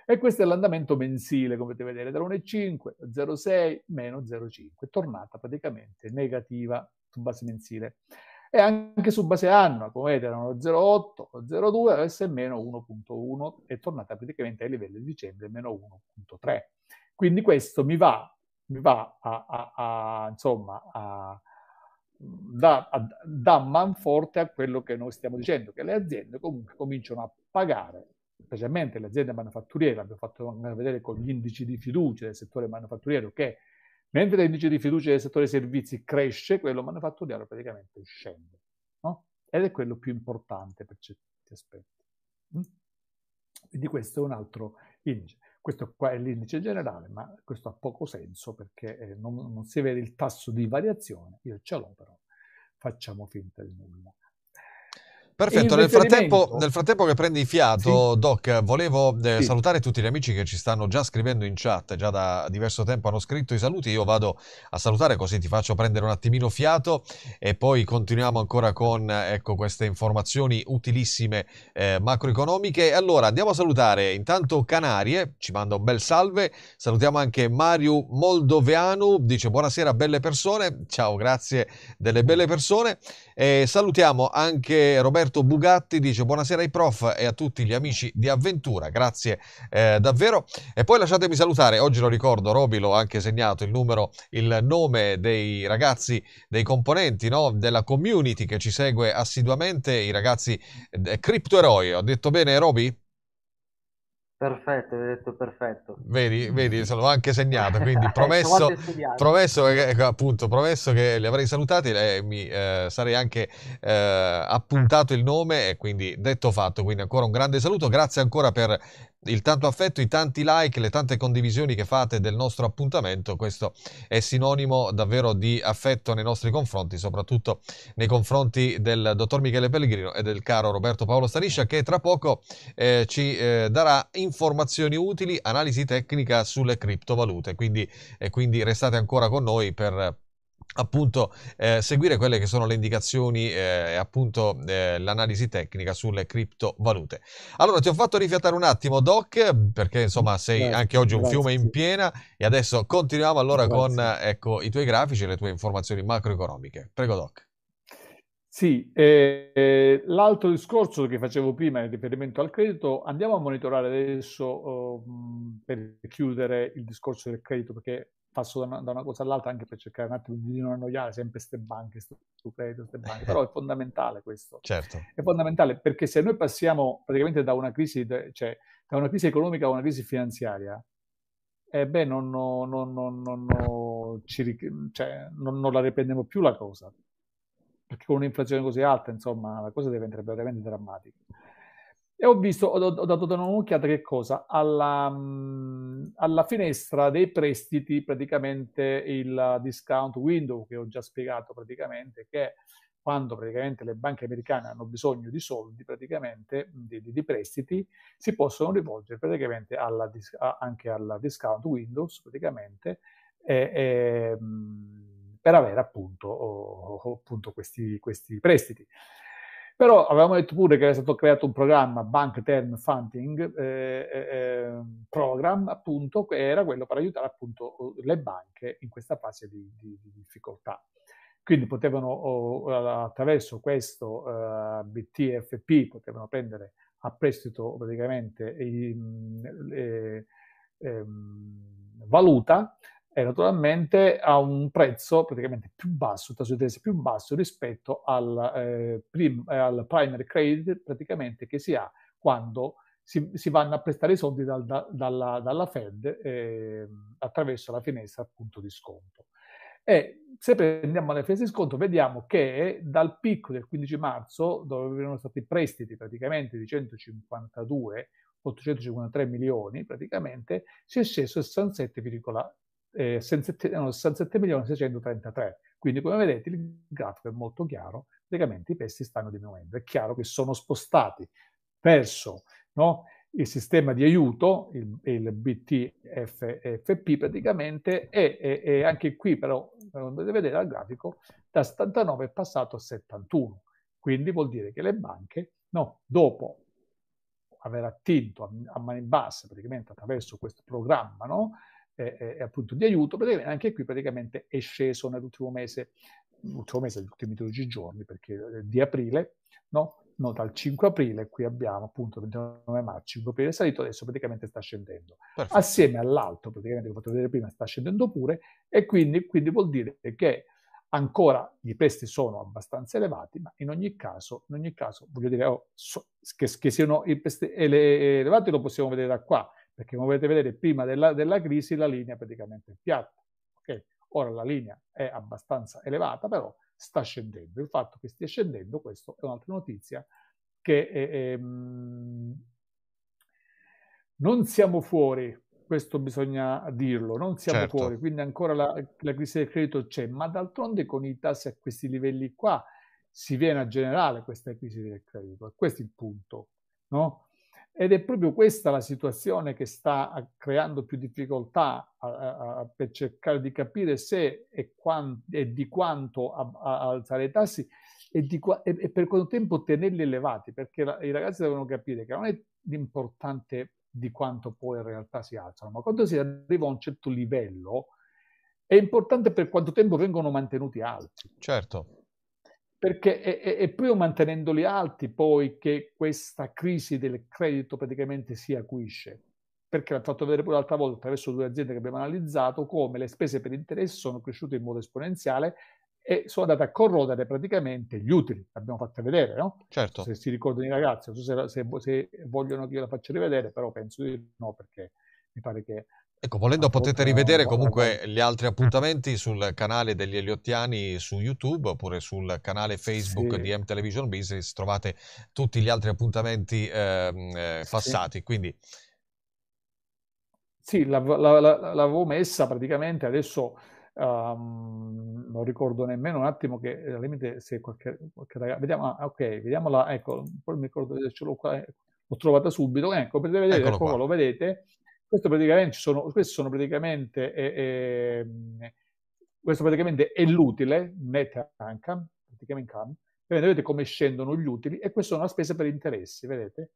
E questo è l'andamento mensile, come potete vedere, da 1,5 0,6 meno 0,5, tornata praticamente negativa su base mensile. E anche su base annua, come vedete, erano 0,8, 0,2, adesso è meno 1,1, è tornata praticamente ai livelli di dicembre, meno 1,3. Quindi questo mi va mi va a, a, a, insomma, a, dà, dà manforte a quello che noi stiamo dicendo, che le aziende comunque cominciano a pagare, specialmente le aziende manufatturiere, l'abbiamo fatto vedere con gli indici di fiducia del settore manufatturiero, che mentre l'indice di fiducia del settore servizi cresce, quello manufatturiero praticamente scende. No? Ed è quello più importante per certi aspetti. Mm? Quindi questo è un altro indice. Questo qua è l'indice generale, ma questo ha poco senso perché eh, non, non si vede il tasso di variazione, io ce l'ho però, facciamo finta di nulla. Perfetto, nel frattempo, nel frattempo, che prendi fiato, sì. Doc, volevo eh, sì. salutare tutti gli amici che ci stanno già scrivendo in chat, già da diverso tempo hanno scritto i saluti, io vado a salutare così ti faccio prendere un attimino fiato e poi continuiamo ancora con ecco, queste informazioni utilissime eh, macroeconomiche. Allora andiamo a salutare intanto Canarie, ci manda un bel salve, salutiamo anche Mario Moldoveanu, dice buonasera belle persone, ciao grazie delle belle persone, e salutiamo anche Roberto Roberto Bugatti dice buonasera ai prof e a tutti gli amici di Avventura, grazie eh, davvero. E poi lasciatemi salutare, oggi lo ricordo, Roby l'ho anche segnato il numero, il nome dei ragazzi, dei componenti no? della community che ci segue assiduamente, i ragazzi eh, criptoeroi, ho detto bene Roby? Perfetto, hai detto perfetto. Vedi, vedi, sono anche segnato, quindi promesso, promesso, che, appunto, promesso che li avrei salutati, e eh, mi eh, sarei anche eh, appuntato il nome e quindi detto fatto, quindi ancora un grande saluto, grazie ancora per il tanto affetto, i tanti like, le tante condivisioni che fate del nostro appuntamento, questo è sinonimo davvero di affetto nei nostri confronti, soprattutto nei confronti del dottor Michele Pellegrino e del caro Roberto Paolo Stariscia che tra poco eh, ci eh, darà informazioni utili, analisi tecnica sulle criptovalute, quindi, eh, quindi restate ancora con noi per appunto eh, seguire quelle che sono le indicazioni eh, e eh, appunto eh, l'analisi tecnica sulle criptovalute. Allora ti ho fatto rifiatare un attimo Doc perché insomma sei grazie, anche oggi un grazie. fiume in piena e adesso continuiamo allora grazie. con ecco, i tuoi grafici e le tue informazioni macroeconomiche. Prego Doc. Sì, eh, eh, l'altro discorso che facevo prima in riferimento al credito, andiamo a monitorare adesso oh, per chiudere il discorso del credito perché passo da una, da una cosa all'altra anche per cercare un attimo di non annoiare sempre queste banche, questo queste banche, però è certo. fondamentale questo. Certo. È fondamentale perché se noi passiamo praticamente da una crisi, cioè, da una crisi economica a una crisi finanziaria, eh beh, non, cioè, non, non, non ci, cioè, la riprendiamo più la cosa, perché con un'inflazione così alta, insomma, la cosa diventerebbe veramente drammatica. E ho visto, ho, dato un'occhiata che cosa? Alla, mm, alla, finestra dei prestiti, praticamente il discount window che ho già spiegato praticamente, che quando praticamente le banche americane hanno bisogno di soldi, praticamente di, di, di prestiti, si possono rivolgere praticamente alla, anche al discount windows praticamente e, e, mm, per avere appunto, appunto questi, questi prestiti. Però avevamo detto pure che era stato creato un programma, Bank Term Funding eh, eh, ehm, Program, appunto, che era quello per aiutare appunto le banche in questa fase di, di, di difficoltà. Quindi potevano, attraverso questo uh, eh, BTFP, potevano prendere a prestito praticamente in, in, in, valuta e naturalmente ha un prezzo praticamente più basso, tasso di interesse più basso rispetto al, eh, prim, eh, al primary credit praticamente che si ha quando si, si vanno a prestare i soldi dal, da, dalla, dalla, Fed eh, attraverso la finestra appunto di sconto. E se prendiamo le finestre di sconto vediamo che dal picco del 15 marzo, dove erano stati prestiti praticamente di 152 853 milioni praticamente, si è sceso 67,5 eh, 67 milioni 633. Quindi come vedete il grafico è molto chiaro, praticamente i prezzi stanno diminuendo, è chiaro che sono spostati verso no, il sistema di aiuto, il, il BTFP praticamente, e, e, e, anche qui però, come potete vedere al grafico, da 79 è passato a 71, quindi vuol dire che le banche, no, dopo aver attinto a, a mani basse praticamente attraverso questo programma, no, eh, eh, appunto di aiuto, praticamente anche qui praticamente è sceso nell'ultimo mese, l'ultimo mese, gli ultimi 12 giorni, perché eh, di aprile, no? No, dal 5 aprile, qui abbiamo appunto 29 marzo, 5 aprile è salito, adesso praticamente sta scendendo. Perfetto. Assieme all'alto, praticamente, che ho fatto vedere prima, sta scendendo pure, e quindi, quindi vuol dire che ancora i prezzi sono abbastanza elevati, ma in ogni caso, in ogni caso voglio dire, oh, so, che, che, siano i prezzi elevati lo possiamo vedere da qua, perché come potete vedere prima della, della crisi la linea praticamente è piatta. Okay? Ora la linea è abbastanza elevata, però sta scendendo. Il fatto che stia scendendo, questa è un'altra notizia, che è, eh, è, ehm, non siamo fuori, questo bisogna dirlo, non siamo certo. fuori, quindi ancora la, la crisi del credito c'è, ma d'altronde con i tassi a questi livelli qua si viene a generare questa crisi del credito, questo è il punto, no? Ed è proprio questa la situazione che sta eh, creando più difficoltà a, a, a, per cercare di capire se e, quant, e di quanto alzare i tassi e, di, e, e, per quanto tempo tenerli elevati, perché la, i ragazzi devono capire che non è l'importante di quanto poi in realtà si alzano, ma quando si arriva a un certo livello è importante per quanto tempo vengono mantenuti alti. Certo perché è, è, è, proprio mantenendoli alti poi che questa crisi del credito praticamente si acuisce. Perché l'ha fatto vedere pure l'altra volta attraverso due aziende che abbiamo analizzato come le spese per interesse sono cresciute in modo esponenziale e sono andate a corrodere praticamente gli utili. L'abbiamo fatta vedere, no? Certo. Se si ricordano i ragazzi, non so se, se, se vogliono che io la faccia rivedere, però penso di no perché mi pare che Ecco, volendo potete rivedere comunque gli altri appuntamenti sul canale degli Eliottiani su YouTube oppure sul canale Facebook sì. di M Television Business, trovate tutti gli altri appuntamenti ehm, eh, passati. Sì. Quindi... Sì, l'avevo messa praticamente, adesso um, non ricordo nemmeno un attimo che eh, al limite se qualche, qualche ragazzo... Vediamo, ah, ok, vediamola, ecco, poi mi ricordo se ce l'ho qua, ecco, l'ho trovata subito, ecco, potete vedere, Eccolo ecco, lo vedete questo praticamente sono, sono praticamente, eh, eh, questo praticamente è l'utile, net income, praticamente income, vedete come scendono gli utili e questa è una spesa per interessi, vedete?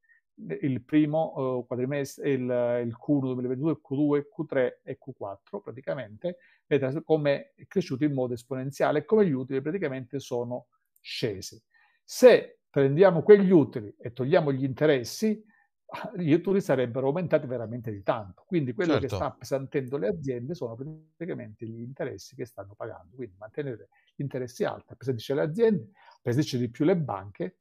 Il primo eh, quadrimestre, il, il Q1 2022, Q2, Q3 e Q4 praticamente, vedete come è cresciuto in modo esponenziale e come gli utili praticamente sono scesi. Se prendiamo quegli utili e togliamo gli interessi, gli utili sarebbero aumentati veramente di tanto. Quindi quello certo. che sta appesantendo le aziende sono praticamente gli interessi che stanno pagando. Quindi mantenere gli interessi alti appesantisce le aziende, appesantisce di più le banche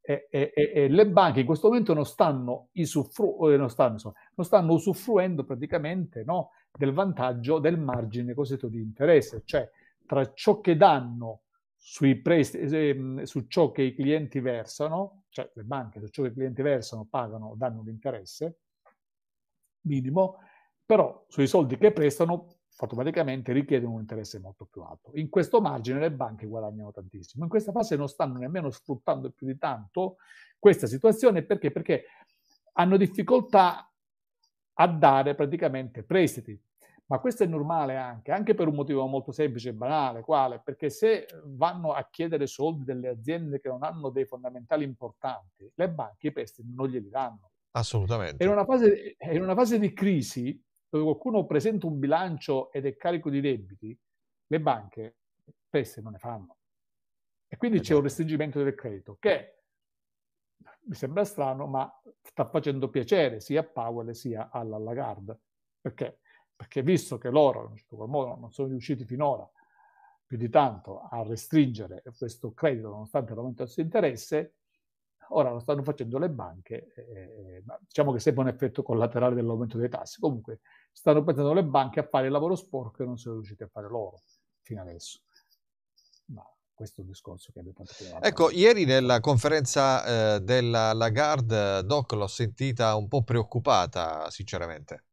e, e, e, e, le banche in questo momento non stanno, isufru- eh, non stanno, insomma, non stanno usufruendo praticamente no, del vantaggio del margine cosiddetto di interesse, cioè tra ciò che danno sui prestiti, ehm, su ciò che i clienti versano, cioè le banche su ciò che i clienti versano pagano, o danno un interesse minimo, però sui soldi che prestano automaticamente richiedono un interesse molto più alto. In questo margine le banche guadagnano tantissimo. In questa fase non stanno nemmeno sfruttando più di tanto questa situazione perché? Perché hanno difficoltà a dare praticamente prestiti ma questo è normale anche, anche per un motivo molto semplice e banale, quale? Perché se eh, vanno a chiedere soldi delle aziende che non hanno dei fondamentali importanti, le banche i prestiti non glieli danno. Assolutamente. in una fase, eh, in una fase di crisi, dove qualcuno presenta un bilancio ed è carico di debiti, le banche prestiti non ne fanno. E quindi esatto. c'è un restringimento del credito che mi sembra strano, ma sta facendo piacere sia a Powell sia alla Lagarde, perché perché visto che loro in certo qualche modo non sono riusciti finora più di tanto a restringere questo credito nonostante l'aumento del suo interesse, ora lo stanno facendo le banche, eh, diciamo che sembra un effetto collaterale dell'aumento dei tassi, comunque stanno pensando le banche a fare il lavoro sporco che non sono riusciti a fare loro fino adesso. Ma questo è un discorso che abbiamo fatto Ecco, ieri nella conferenza eh, della Lagarde, Doc l'ho sentita un po' preoccupata, sinceramente.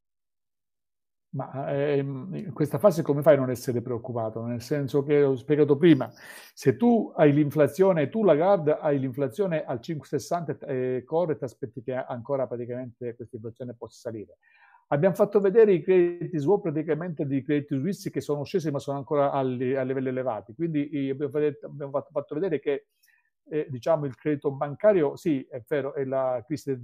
Ma ehm, in questa fase come fai a non essere preoccupato? Nel senso che ho spiegato prima, se tu hai l'inflazione, tu la Lagarde hai l'inflazione al 5,60 eh, core e ti aspetti che ancora praticamente questa inflazione possa salire. Abbiamo fatto vedere i crediti swap praticamente di crediti suisse che sono scesi ma sono ancora alli, a livelli elevati, quindi abbiamo, fatto, fatto vedere che eh, diciamo, il credito bancario, sì è vero, è la crisi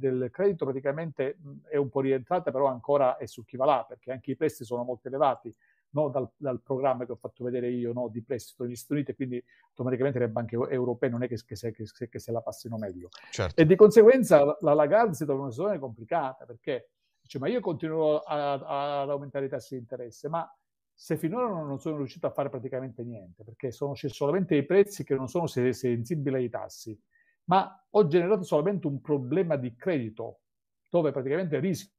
del credito praticamente è un po' rientrata, però ancora è su chi va là, perché anche i prestiti sono molto elevati, no? dal, dal, programma che ho fatto vedere io no? di prestito negli Stati Uniti, quindi automaticamente le banche europee non è che, che, se, che, che se la passino meglio. Certo. E di conseguenza la Lagarde si trova in una situazione complicata, perché dice cioè, ma io continuo ad aumentare i tassi di interesse, ma se finora non sono riuscito a fare praticamente niente, perché sono, c'è solamente i prezzi che non sono sensibili ai tassi ma ho generato solamente un problema di credito dove praticamente rischio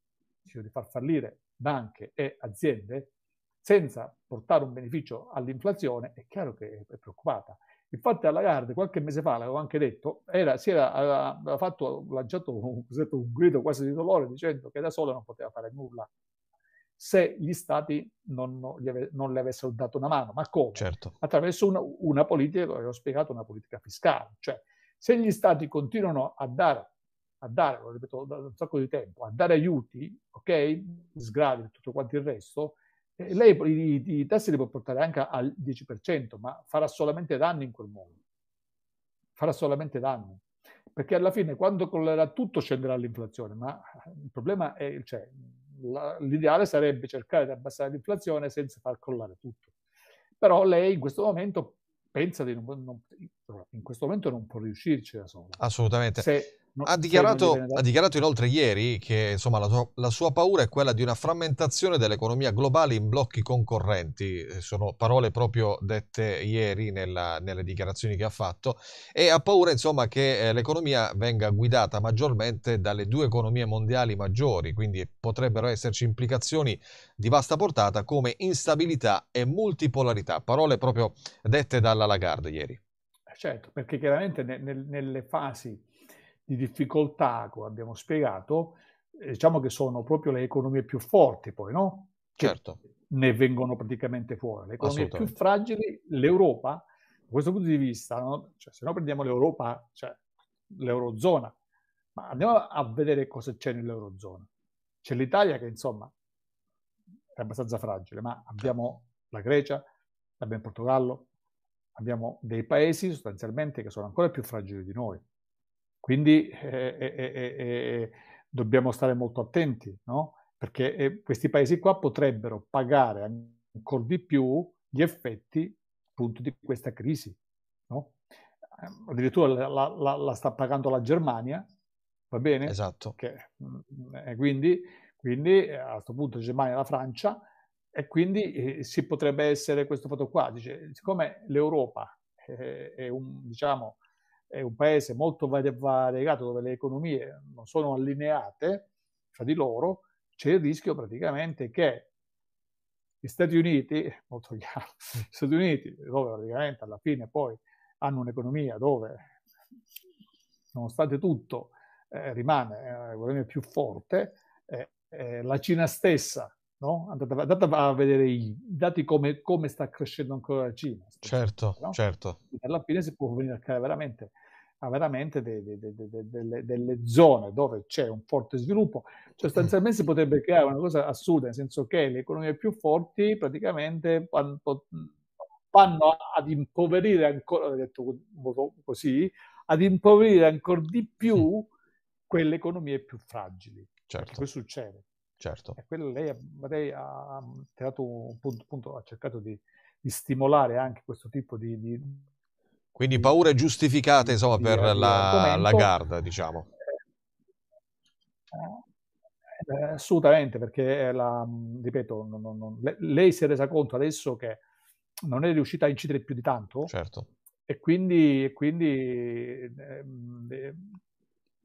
di far fallire banche e aziende senza portare un beneficio all'inflazione, è chiaro che è preoccupata. Infatti alla Lagarde qualche mese fa, l'avevo anche detto, era, si era aveva fatto, lanciato un, un grido quasi di dolore dicendo che da sola non poteva fare nulla se gli stati non, non, le avessero dato una mano. Ma come? Certo. Attraverso una, una politica, come ho spiegato, una politica fiscale. Cioè se gli stati continuano a dare, a dare, lo ripeto da un sacco di tempo, a dare aiuti, ok, sgravi e tutto quanto il resto, eh, lei i, i tassi li può portare anche al 10%, ma farà solamente danni in quel modo. Farà solamente danni perché alla fine quando collerà tutto scenderà l'inflazione, ma il problema è, cioè, la, l'ideale sarebbe cercare di abbassare l'inflazione senza far collare tutto. Però lei in questo momento pensa di non, non, in questo momento non può riuscirci da solo. Assolutamente. Se, ha, dichiarato, ha, dichiarato, inoltre ieri che insomma, la, sua, la, sua paura è quella di una frammentazione dell'economia globale in blocchi concorrenti, eh, sono parole proprio dette ieri nella, nelle dichiarazioni che ha fatto, e ha paura insomma, che eh, l'economia venga guidata maggiormente dalle due economie mondiali maggiori, quindi potrebbero esserci implicazioni di vasta portata come instabilità e multipolarità, parole proprio dette dalla Lagarde ieri. Eh, certo, perché chiaramente nel, nel, nelle fasi di difficoltà, come abbiamo spiegato, eh, diciamo che sono proprio le economie più forti poi, no? Che certo. Ne vengono praticamente fuori. Le economie più fragili, l'Europa, da questo punto di vista, no? cioè, se noi prendiamo l'Europa, cioè l'Eurozona, ma andiamo a vedere cosa c'è nell'Eurozona. C'è l'Italia che insomma è abbastanza fragile, ma abbiamo certo. la Grecia, abbiamo il Portogallo, abbiamo dei paesi sostanzialmente che sono ancora più fragili di noi. Quindi eh eh, eh, eh, eh, dobbiamo stare molto attenti, no? perché questi paesi qua potrebbero pagare ancora di più gli effetti appunto di questa crisi. No? Ehm, addirittura la, la, la, sta pagando la Germania, va bene? Esatto. Che, mm, quindi, quindi, a questo punto Germania e la Francia e quindi eh, si potrebbe essere questo fatto qua. Dice, siccome l'Europa eh, è un, diciamo, è un paese molto variegato dove le economie non sono allineate fra di loro, c'è il rischio praticamente che gli Stati Uniti, molto chiaro, gli Stati Uniti, dove praticamente alla fine poi hanno un'economia dove, nonostante tutto, eh, rimane eh, un'economia più forte, eh, eh, la Cina stessa no? andate, andate, a vedere i dati come, come sta crescendo ancora la Cina. Certo, no? certo. E alla fine si può venire a creare veramente, a veramente de, de, de, delle, delle, zone dove c'è un forte sviluppo. Cioè, sostanzialmente si potrebbe creare una cosa assurda, nel senso che le economie più forti praticamente vanno ad impoverire ancora, detto così, ad impoverire ancora di più quelle economie più fragili. Certo. Perché succede? Certo. E quello lei, lei ha, un punto, punto, ha cercato di, di, stimolare anche questo tipo di... di Quindi paure giustificate insomma, per la, la Garda, diciamo. Eh, eh, assolutamente, perché la, ripeto, non, non, non, lei si è resa conto adesso che non è riuscita a incidere più di tanto. Certo. E quindi, e quindi ehm, eh,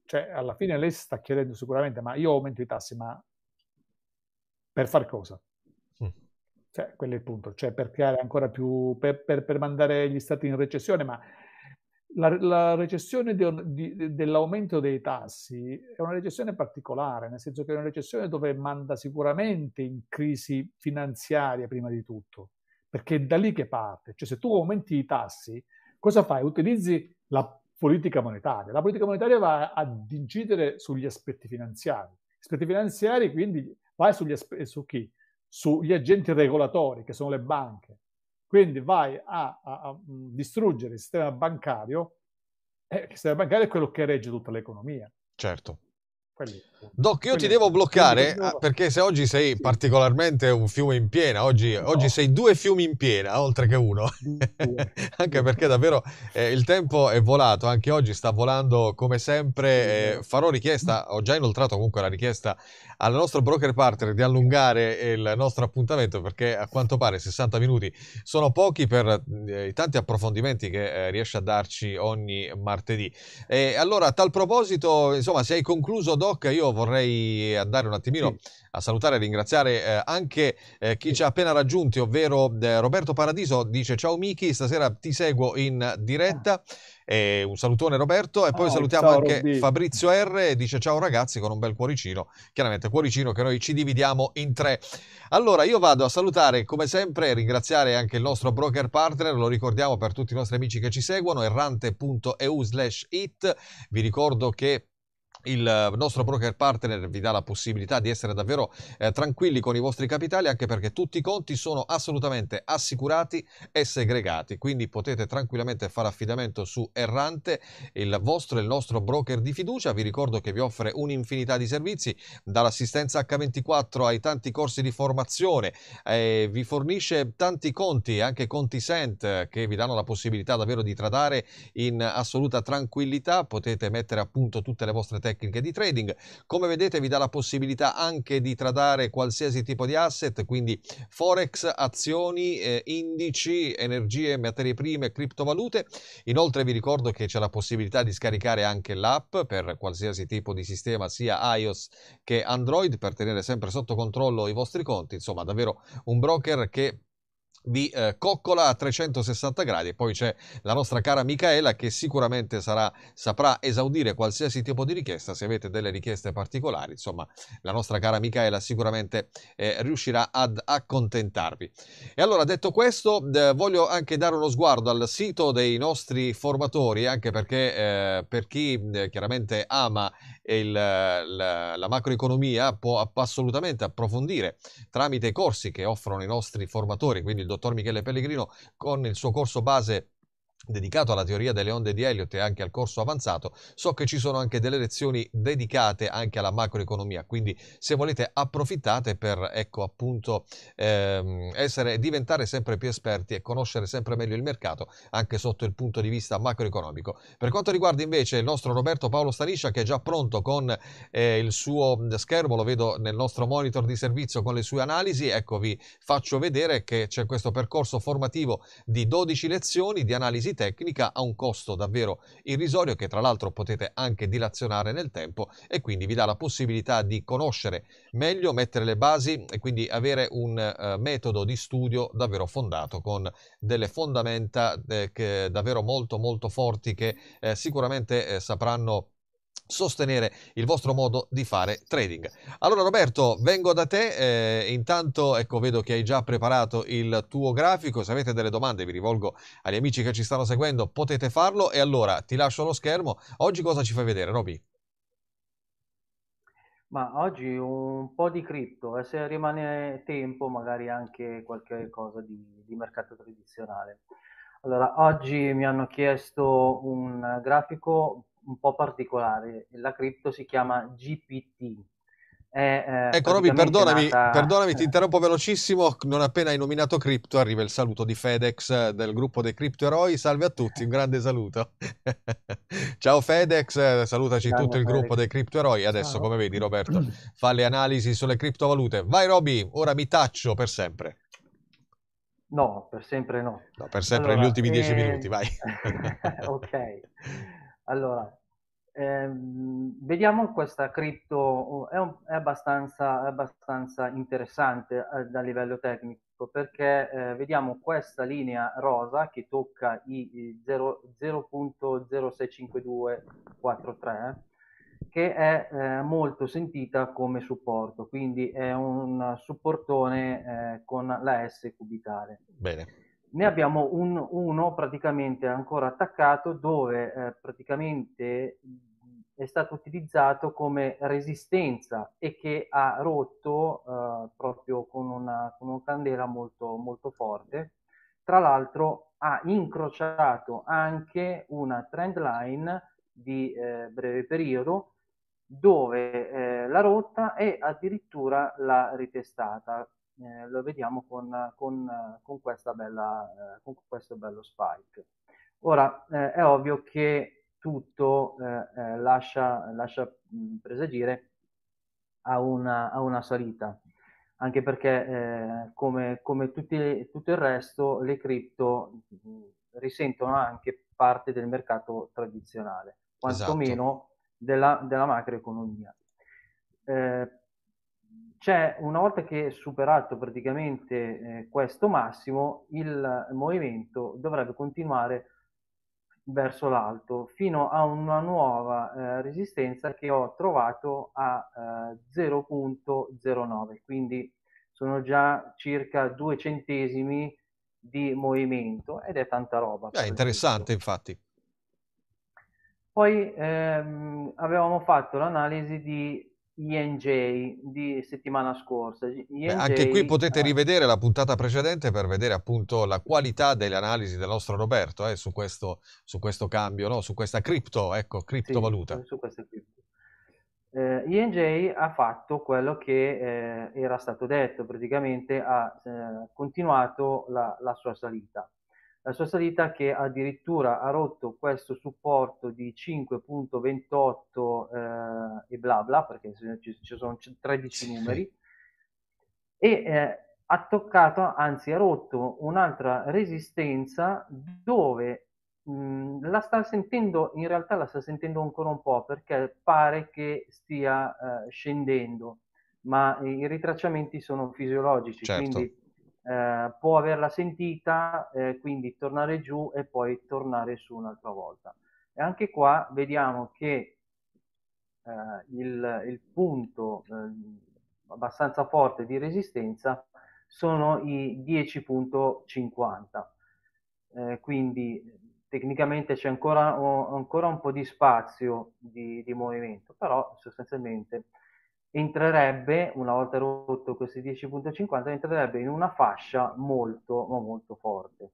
cioè, alla fine lei sta chiedendo sicuramente, ma io aumento i tassi, ma per far cosa? Mm. Cioè, quello è il punto, cioè per creare ancora più, per, per, per mandare gli stati in recessione, ma la, la recessione di, di, dell'aumento dei tassi è una recessione particolare, nel senso che è una recessione dove manda sicuramente in crisi finanziaria prima di tutto, perché è da lì che parte. Cioè se tu aumenti i tassi, cosa fai? Utilizzi la politica monetaria. La politica monetaria va ad incidere sugli aspetti finanziari. Aspetti finanziari quindi vai sugli, eh, su chi? Sugli agenti regolatori, che sono le banche. Quindi vai a, a, a mm, distruggere il sistema bancario, e eh, il sistema bancario è quello che regge tutta l'economia. Certo. Quindi, Doc, io ti devo bloccare ah, perché se oggi sei particolarmente un fiume in piena, oggi, no. oggi, sei due fiumi in piena, oltre che uno, anche perché davvero eh, il tempo è volato, anche oggi sta volando come sempre. Eh, farò richiesta, ho già inoltrato comunque la richiesta al nostro broker partner di allungare il nostro appuntamento perché a quanto pare 60 minuti sono pochi per eh, i tanti approfondimenti che eh, riesce a darci ogni martedì. E allora a tal proposito, insomma, se hai concluso Doc, io io vorrei andare un attimino sì. a salutare e ringraziare eh, anche eh, chi sì. ci ha appena raggiunti, ovvero eh, Roberto Paradiso, dice ciao Miki, stasera ti seguo in diretta. E un salutone Roberto e poi oh, salutiamo anche Robby. Fabrizio R dice ciao ragazzi con un bel cuoricino chiaramente cuoricino che noi ci dividiamo in tre allora io vado a salutare come sempre e ringraziare anche il nostro broker partner lo ricordiamo per tutti i nostri amici che ci seguono errante.eu slash it vi ricordo che il nostro broker partner vi dà la possibilità di essere davvero eh, tranquilli con i vostri capitali anche perché tutti i conti sono assolutamente assicurati e segregati quindi potete tranquillamente fare affidamento su Errante il vostro e il nostro broker di fiducia vi ricordo che vi offre un'infinità di servizi dall'assistenza H24 ai tanti corsi di formazione eh, vi fornisce tanti conti anche conti sent che vi danno la possibilità davvero di tradare in assoluta tranquillità potete mettere a punto tutte le vostre tecniche tecniche di trading. Come vedete vi dà la possibilità anche di tradare qualsiasi tipo di asset, quindi forex, azioni, eh, indici, energie, materie prime, criptovalute. Inoltre vi ricordo che c'è la possibilità di scaricare anche l'app per qualsiasi tipo di sistema, sia iOS che Android, per tenere sempre sotto controllo i vostri conti. Insomma, davvero un broker che vi eh, coccola a 360 gradi. Poi c'è la nostra cara Micaela che sicuramente sarà, saprà esaudire qualsiasi tipo di richiesta. Se avete delle richieste particolari, insomma, la nostra cara Micaela sicuramente eh, riuscirà ad accontentarvi. E allora, detto questo, eh, voglio anche dare uno sguardo al sito dei nostri formatori, anche perché eh, per chi eh, chiaramente ama il, la, la macroeconomia può assolutamente approfondire tramite i corsi che offrono i nostri formatori, quindi il dottor Michele Pellegrino con il suo corso base dedicato alla teoria delle onde di Elliott e anche al corso avanzato, so che ci sono anche delle lezioni dedicate anche alla macroeconomia, quindi se volete approfittate per ecco appunto ehm, essere, diventare sempre più esperti e conoscere sempre meglio il mercato anche sotto il punto di vista macroeconomico. Per quanto riguarda invece il nostro Roberto Paolo Staniscia che è già pronto con eh, il suo schermo, lo vedo nel nostro monitor di servizio con le sue analisi, ecco vi faccio vedere che c'è questo percorso formativo di 12 lezioni di analisi tecnica a un costo davvero irrisorio che tra l'altro potete anche dilazionare nel tempo e quindi vi dà la possibilità di conoscere meglio, mettere le basi e quindi avere un eh, metodo di studio davvero fondato con delle fondamenta eh, davvero molto molto forti che eh, sicuramente eh, sapranno sostenere il vostro modo di fare trading. Allora Roberto, vengo da te, eh, intanto ecco, vedo che hai già preparato il tuo grafico, se avete delle domande vi rivolgo agli amici che ci stanno seguendo, potete farlo e allora ti lascio lo schermo, oggi cosa ci fai vedere Roby? Ma oggi un po' di cripto e eh, se rimane tempo magari anche qualche cosa di, di mercato tradizionale. Allora, oggi mi hanno chiesto un grafico un po' particolare. La cripto si chiama GPT. È, eh, ecco Roby, perdonami, nata... perdonami, ti eh. interrompo velocissimo, non appena hai nominato cripto arriva il saluto di FedEx eh, del gruppo dei criptoeroi, salve a tutti, un grande saluto. Ciao FedEx, eh, salutaci Ciao, tutto il Fede. gruppo dei criptoeroi, adesso Ciao. come vedi Roberto fa le analisi sulle criptovalute. Vai Roby, ora mi taccio per sempre. No, per sempre no. no per sempre allora, negli ultimi eh... dieci minuti, vai. ok. Allora, ehm, vediamo questa cripto, oh, è, è, abbastanza, è abbastanza, interessante eh, a livello tecnico perché eh, vediamo questa linea rosa che tocca i 0.065243 che è eh, molto sentita come supporto, quindi è un supportone eh, con la S cubitale. Bene ne abbiamo un, uno praticamente ancora attaccato dove eh, praticamente è stato utilizzato come resistenza e che ha rotto eh, proprio con una, con una, candela molto, molto forte. Tra l'altro ha incrociato anche una trend line di eh, breve periodo dove eh, l'ha rotta e addirittura l'ha ritestata eh, lo vediamo con, con, con, bella, eh, con, questo bello spike. Ora eh, è ovvio che tutto eh, eh lascia, lascia mm, presagire a una, a una, salita, anche perché eh, come, come tutti, tutto il resto le cripto mm, risentono anche parte del mercato tradizionale, quantomeno esatto. della, della macroeconomia. Eh, c'è una volta che è superato praticamente eh, questo massimo, il movimento dovrebbe continuare verso l'alto fino a una nuova eh, resistenza che ho trovato a eh, 0.09, quindi sono già circa due centesimi di movimento ed è tanta roba. È eh, interessante infatti. Poi ehm, avevamo fatto l'analisi di ING di settimana scorsa. Beh, anche qui potete eh. rivedere la puntata precedente per vedere appunto la qualità delle analisi del nostro Roberto eh, su, questo, su, questo, cambio, no? su questa cripto, ecco, criptovaluta. Sì, su questa cripto. Eh, INJ ha fatto quello che eh, era stato detto, praticamente ha eh, continuato la, la sua salita la sua salita che addirittura ha rotto questo supporto di 5.28 eh, e bla bla, perché ci, ci sono 13 numeri, e eh, ha toccato, anzi ha rotto un'altra resistenza dove mh, la sta sentendo, in realtà la sta sentendo ancora un po' perché pare che stia eh, scendendo, ma i ritracciamenti sono fisiologici, certo. quindi eh, può averla sentita, eh, quindi tornare giù e poi tornare su un'altra volta. E anche qua vediamo che eh, il, il, punto eh, abbastanza forte di resistenza sono i 10.50, eh, quindi tecnicamente c'è ancora, ancora, un po' di spazio di, di movimento, però sostanzialmente entrerebbe, una volta rotto questi 10.50, entrerebbe in una fascia molto, ma molto forte.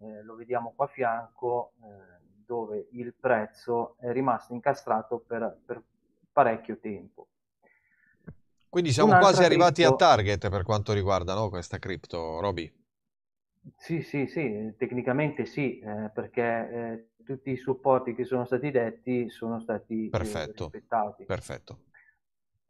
Eh, lo vediamo qua a fianco, eh, dove il prezzo è rimasto incastrato per, per parecchio tempo. Quindi siamo Un'altra quasi arrivati cripto... a target per quanto riguarda no, questa cripto, Roby. Sì, sì, sì, tecnicamente sì, eh, perché eh, tutti i supporti che sono stati detti sono stati eh, perfetto, rispettati. Perfetto.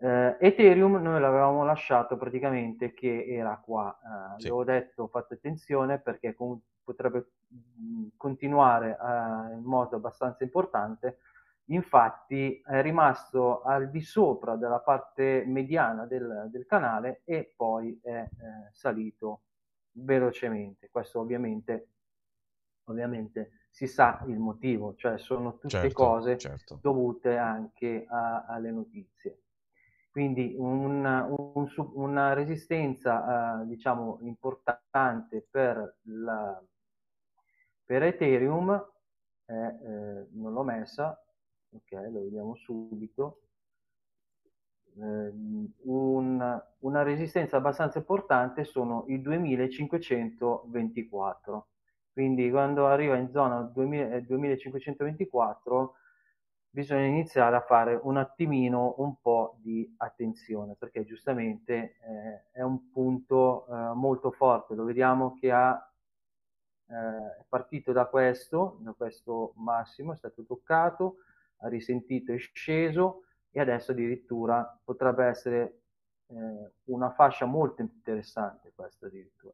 Eh, Ethereum noi l'avevamo lasciato praticamente che era qua, eh, sì. avevo detto fate attenzione perché com- potrebbe mm, continuare eh, in modo abbastanza importante, infatti è rimasto al di sopra della parte mediana del, del canale e poi è eh, salito velocemente, questo ovviamente, ovviamente si sa il motivo, cioè sono tutte certo, cose certo. dovute anche a, alle notizie quindi una, un, una resistenza eh, diciamo importante per, la, per Ethereum è, eh, non l'ho messa ok lo vediamo subito eh, un, una resistenza abbastanza importante sono i 2524 quindi quando arriva in zona 2000, 2524 eh, bisogna iniziare a fare un attimino un po' di attenzione perché giustamente eh, è un punto eh, molto forte, lo vediamo che ha, eh, è partito da questo, da questo massimo, è stato toccato, ha risentito, è sceso e adesso addirittura potrebbe essere eh, una fascia molto interessante questa addirittura.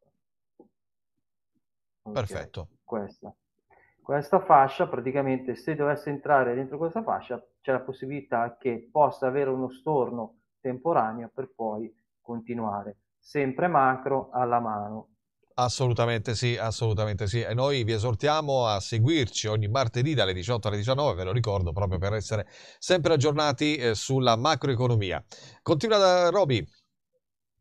Okay, Perfetto. Questa questa fascia, praticamente se dovesse entrare dentro questa fascia c'è la possibilità che possa avere uno storno temporaneo per poi continuare, sempre macro alla mano. Assolutamente sì, assolutamente sì. E noi vi esortiamo a seguirci ogni martedì dalle 18 alle 19, ve lo ricordo, proprio per essere sempre aggiornati eh, sulla macroeconomia. Continua da eh, Roby.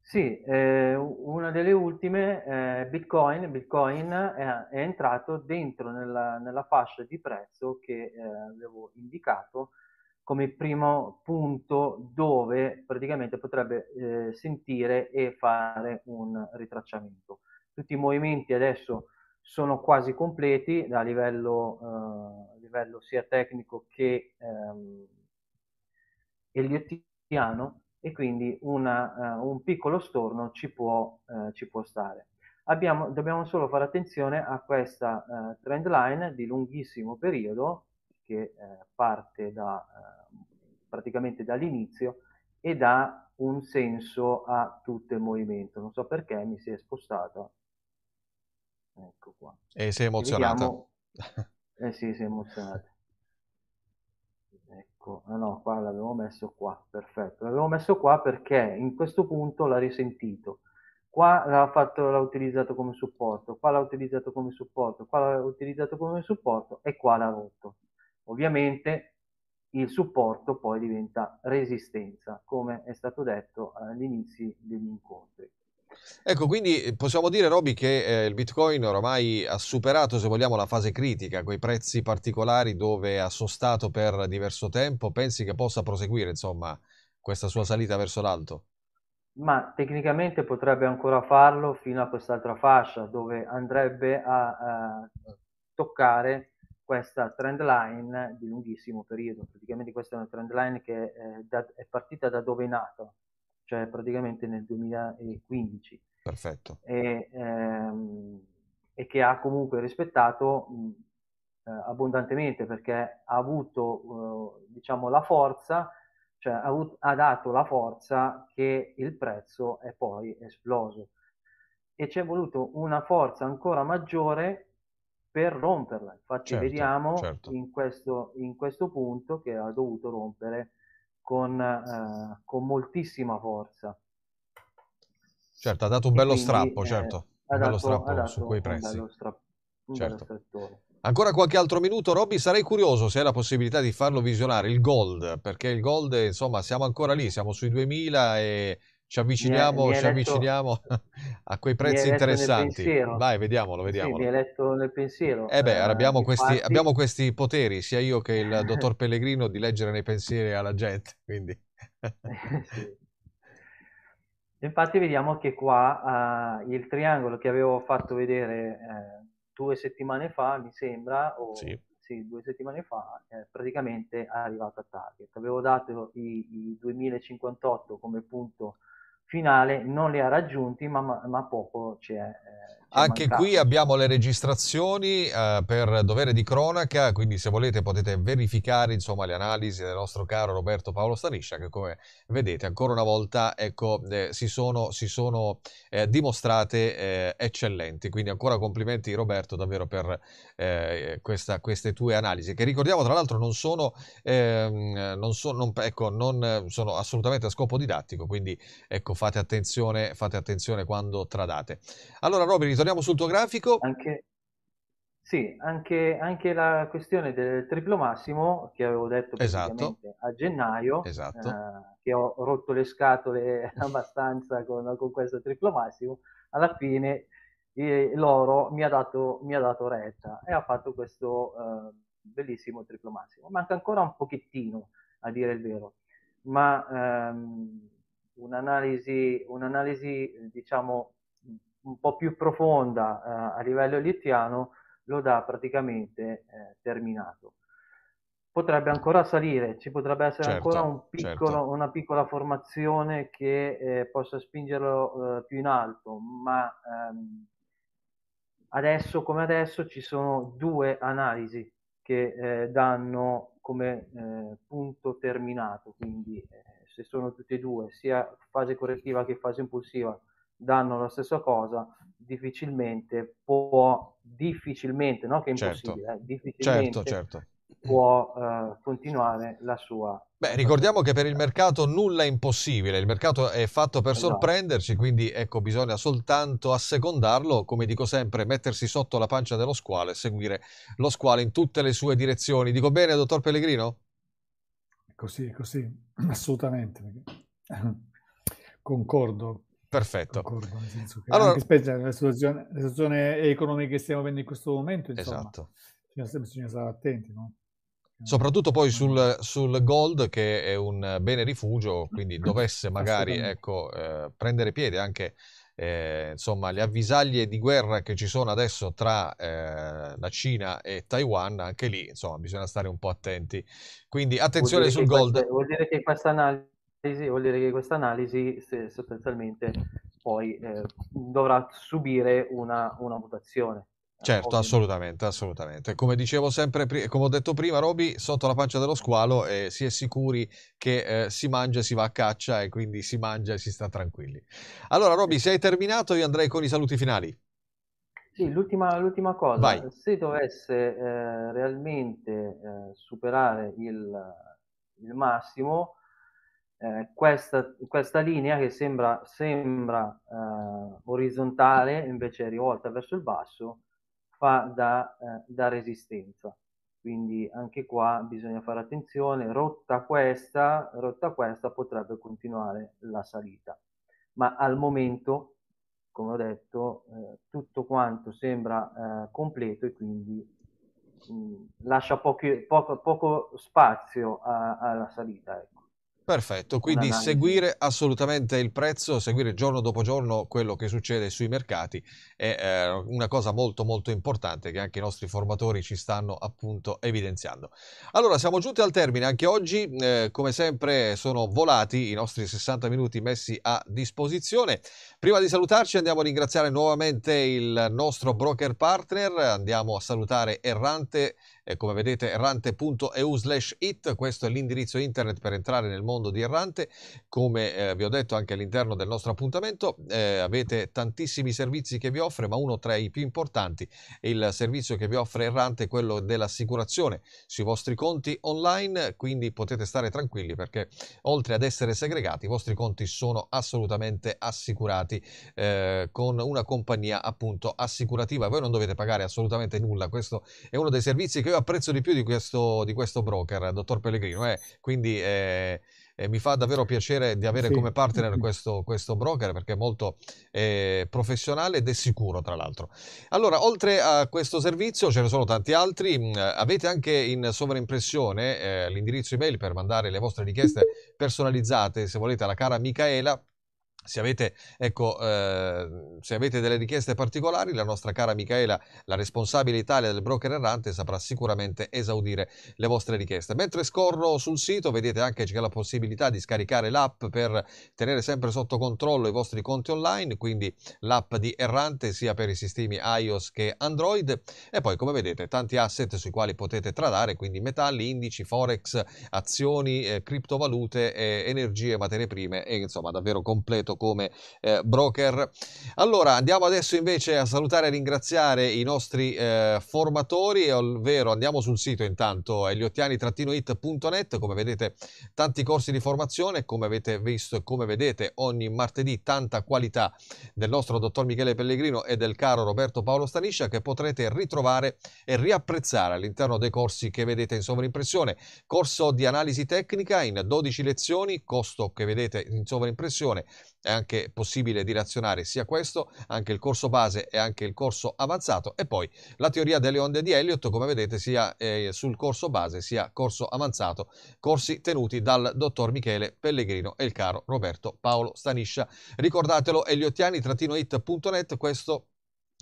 Sì, eh, una delle ultime è eh, Bitcoin. Bitcoin è, è entrato dentro nella, nella, fascia di prezzo che eh, avevo indicato come primo punto dove praticamente potrebbe eh, sentire e fare un ritracciamento. Tutti i movimenti adesso sono quasi completi a livello, eh, livello sia tecnico che ehm, eliottiano e quindi una, uh, un piccolo storno ci può, uh, ci può stare. Abbiamo, dobbiamo solo fare attenzione a questa uh, trend line di lunghissimo periodo che parte da, praticamente dall'inizio e dà un senso a tutto il movimento. Non so perché mi si è spostato. Ecco qua. E si è emozionato. vediamo... eh sì, sei emozionata ecco, ah no, qua l'avevo messo qua, perfetto, l'avevo messo qua perché in questo punto l'ha risentito, qua l'ha, fatto, l'ha utilizzato come supporto, qua l'ha utilizzato come supporto, qua l'ha utilizzato come supporto e qua l'ha rotto. Ovviamente il supporto poi diventa resistenza, come è stato detto all'inizio degli incontri. Ecco, quindi eh, possiamo dire, Roby, che eh, il Bitcoin ormai ha superato, se vogliamo, la fase critica, quei prezzi particolari dove ha sostato per diverso tempo. Pensi che possa proseguire, insomma, questa sua salita verso l'alto? Ma tecnicamente potrebbe ancora farlo fino a quest'altra fascia, dove andrebbe a, a eh, toccare questa trend line di lunghissimo periodo. Praticamente questa è una trend line che è, eh, da, è partita da dove è nata, cioè praticamente nel 2015. Perfetto. E, ehm, e che ha comunque rispettato mh, eh, abbondantemente perché ha avuto, eh, diciamo, la forza, cioè ha, avuto, ha, dato la forza che il prezzo è poi esploso. E ci è voluto una forza ancora maggiore per romperla. Infatti certo, vediamo certo. In, questo, in questo punto che ha dovuto rompere con, eh, con moltissima forza. Certo, ha dato un bello quindi, strappo, eh, certo, eh, un bello strappo dato, su quei prezzi. certo. Ancora qualche altro minuto, Robby, sarei curioso se hai la possibilità di farlo visionare, il gold, perché il gold, insomma, siamo ancora lì, siamo sui 2000 e ci avviciniamo, mi è, mi è ci letto, a quei prezzi interessanti. Vai, vediamolo, vediamolo. Sì, mi hai letto nel pensiero. Eh beh, eh, abbiamo, questi, infatti... abbiamo questi poteri, sia io che il dottor Pellegrino, di leggere nei pensieri alla gente, quindi... Eh, infatti vediamo che qua uh, il triangolo che avevo fatto vedere uh, due settimane fa, mi sembra, o sì. sì due settimane fa, è praticamente è arrivato a target. Avevo dato i, i 2058 come punto finale non li ha raggiunti, ma, ma poco ci è eh, anche qui abbiamo le registrazioni eh, per dovere di cronaca, quindi se volete potete verificare insomma, le analisi del nostro caro Roberto Paolo Stariscia che come vedete ancora una volta ecco, eh, si sono, si sono eh, dimostrate eh, eccellenti. Quindi ancora complimenti Roberto davvero per eh, questa, queste tue analisi che ricordiamo tra l'altro non, sono, ehm, non, so, non, ecco, non sono assolutamente a scopo didattico, quindi ecco, fate, attenzione, fate attenzione quando tradate. Allora Robin ritorniamo sul tuo grafico. Anche, sì, anche, anche la questione del triplo massimo che avevo detto esatto. a gennaio, esatto. eh, che ho rotto le scatole abbastanza con, con questo triplo massimo, alla fine eh, l'oro mi ha, dato, mi ha, dato, retta e ha fatto questo eh, bellissimo triplo massimo. Manca ancora un pochettino, a dire il vero, ma ehm, un'analisi, un'analisi, diciamo, un po' più profonda eh, a livello elittiano lo dà praticamente eh, terminato. Potrebbe ancora salire, ci potrebbe essere certo, ancora un certo. piccolo, certo. una piccola formazione che eh, possa spingerlo eh, più in alto, ma ehm, adesso come adesso ci sono due analisi che eh, danno come eh, punto terminato, quindi se sono tutte e due, sia fase correttiva che fase impulsiva, danno la stessa cosa, difficilmente può, difficilmente, no che è certo. impossibile, eh, certo. eh, difficilmente certo, certo. può eh, continuare la sua... Beh, ricordiamo che per il mercato nulla è impossibile, il mercato è fatto per esatto. sorprenderci, quindi ecco, bisogna soltanto assecondarlo, come dico sempre, mettersi sotto la pancia dello squalo e seguire lo squalo in tutte le sue direzioni. Dico bene, dottor Pellegrino? Così, così, assolutamente. Concordo Perfetto. D'accordo, allora, anche specie nella situazione, la situazione economica che stiamo avendo in questo momento, insomma, esatto. bisogna, bisogna stare attenti, no? Soprattutto poi sul, sul, gold che è un bene rifugio, quindi dovesse magari ecco, eh, prendere piede anche eh, insomma, le avvisaglie di guerra che ci sono adesso tra eh, la Cina e Taiwan, anche lì insomma, bisogna stare un po' attenti. Quindi attenzione sul gold. Questa, vuol dire che questa analisi vuol dire che questa analisi sostanzialmente poi eh, dovrà subire una, una mutazione. Certo, ovviamente. assolutamente, assolutamente. Come dicevo sempre, come ho detto prima, Roby, sotto la pancia dello squalo eh, si è sicuri che eh, si mangia, e si va a caccia e quindi si mangia e si sta tranquilli. Allora, Roby, se hai terminato io andrei con i saluti finali. Sì, l'ultima, l'ultima cosa, Vai. se dovesse eh, realmente eh, superare il, il massimo, eh, questa, questa, linea che sembra, sembra eh, orizzontale, invece è rivolta verso il basso, fa da, eh, da, resistenza. Quindi anche qua bisogna fare attenzione, rotta questa, rotta questa potrebbe continuare la salita. Ma al momento, come ho detto, eh, tutto quanto sembra eh, completo e quindi mm, lascia pochi, poco, poco, spazio a, alla salita. Ecco. Perfetto, quindi seguire assolutamente il prezzo, seguire giorno dopo giorno quello che succede sui mercati è eh, una cosa molto molto importante che anche i nostri formatori ci stanno appunto evidenziando. Allora siamo giunti al termine, anche oggi eh, come sempre sono volati i nostri 60 minuti messi a disposizione. Prima di salutarci andiamo a ringraziare nuovamente il nostro broker partner, andiamo a salutare Errante, eh, come vedete errante.eu slash it, questo è l'indirizzo internet per entrare nel mondo mondo di Errante. Come eh, vi ho detto anche all'interno del nostro appuntamento, eh, avete tantissimi servizi che vi offre, ma uno tra i più importanti è il servizio che vi offre Errante, quello dell'assicurazione sui vostri conti online, quindi potete stare tranquilli perché oltre ad essere segregati i vostri conti sono assolutamente assicurati eh, con una compagnia appunto assicurativa. Voi non dovete pagare assolutamente nulla, questo è uno dei servizi che io apprezzo di più di questo, di questo broker, dottor Pellegrino. Eh? Quindi eh, eh, mi fa davvero piacere di avere sì. come partner questo, questo, broker perché è molto eh, professionale ed è sicuro tra l'altro. Allora, oltre a questo servizio ce ne sono tanti altri, mm, avete anche in sovraimpressione eh, l'indirizzo email per mandare le vostre richieste personalizzate se volete alla cara Micaela se avete, ecco, eh, se avete, delle richieste particolari, la nostra cara Michaela, la responsabile Italia del broker errante, saprà sicuramente esaudire le vostre richieste. Mentre scorro sul sito, vedete anche che c'è la possibilità di scaricare l'app per tenere sempre sotto controllo i vostri conti online, quindi l'app di errante sia per i sistemi iOS che Android. E poi, come vedete, tanti asset sui quali potete tradare, quindi metalli, indici, forex, azioni, eh, criptovalute, eh, energie, materie prime e insomma davvero completo come eh, broker. Allora andiamo adesso invece a salutare e ringraziare i nostri eh, formatori, ovvero andiamo sul sito intanto eliottiani itnet come vedete tanti corsi di formazione, come avete visto e come vedete ogni martedì tanta qualità del nostro dottor Michele Pellegrino e del caro Roberto Paolo Staniscia che potrete ritrovare e riapprezzare all'interno dei corsi che vedete in sovraimpressione. Corso di analisi tecnica in 12 lezioni, costo che vedete in sovraimpressione è anche possibile direzionare sia questo, anche il corso base e anche il corso avanzato e poi la teoria delle onde di Elliott come vedete sia eh, sul corso base sia corso avanzato, corsi tenuti dal dottor Michele Pellegrino e il caro Roberto Paolo Staniscia. Ricordatelo eliottiani itnet questo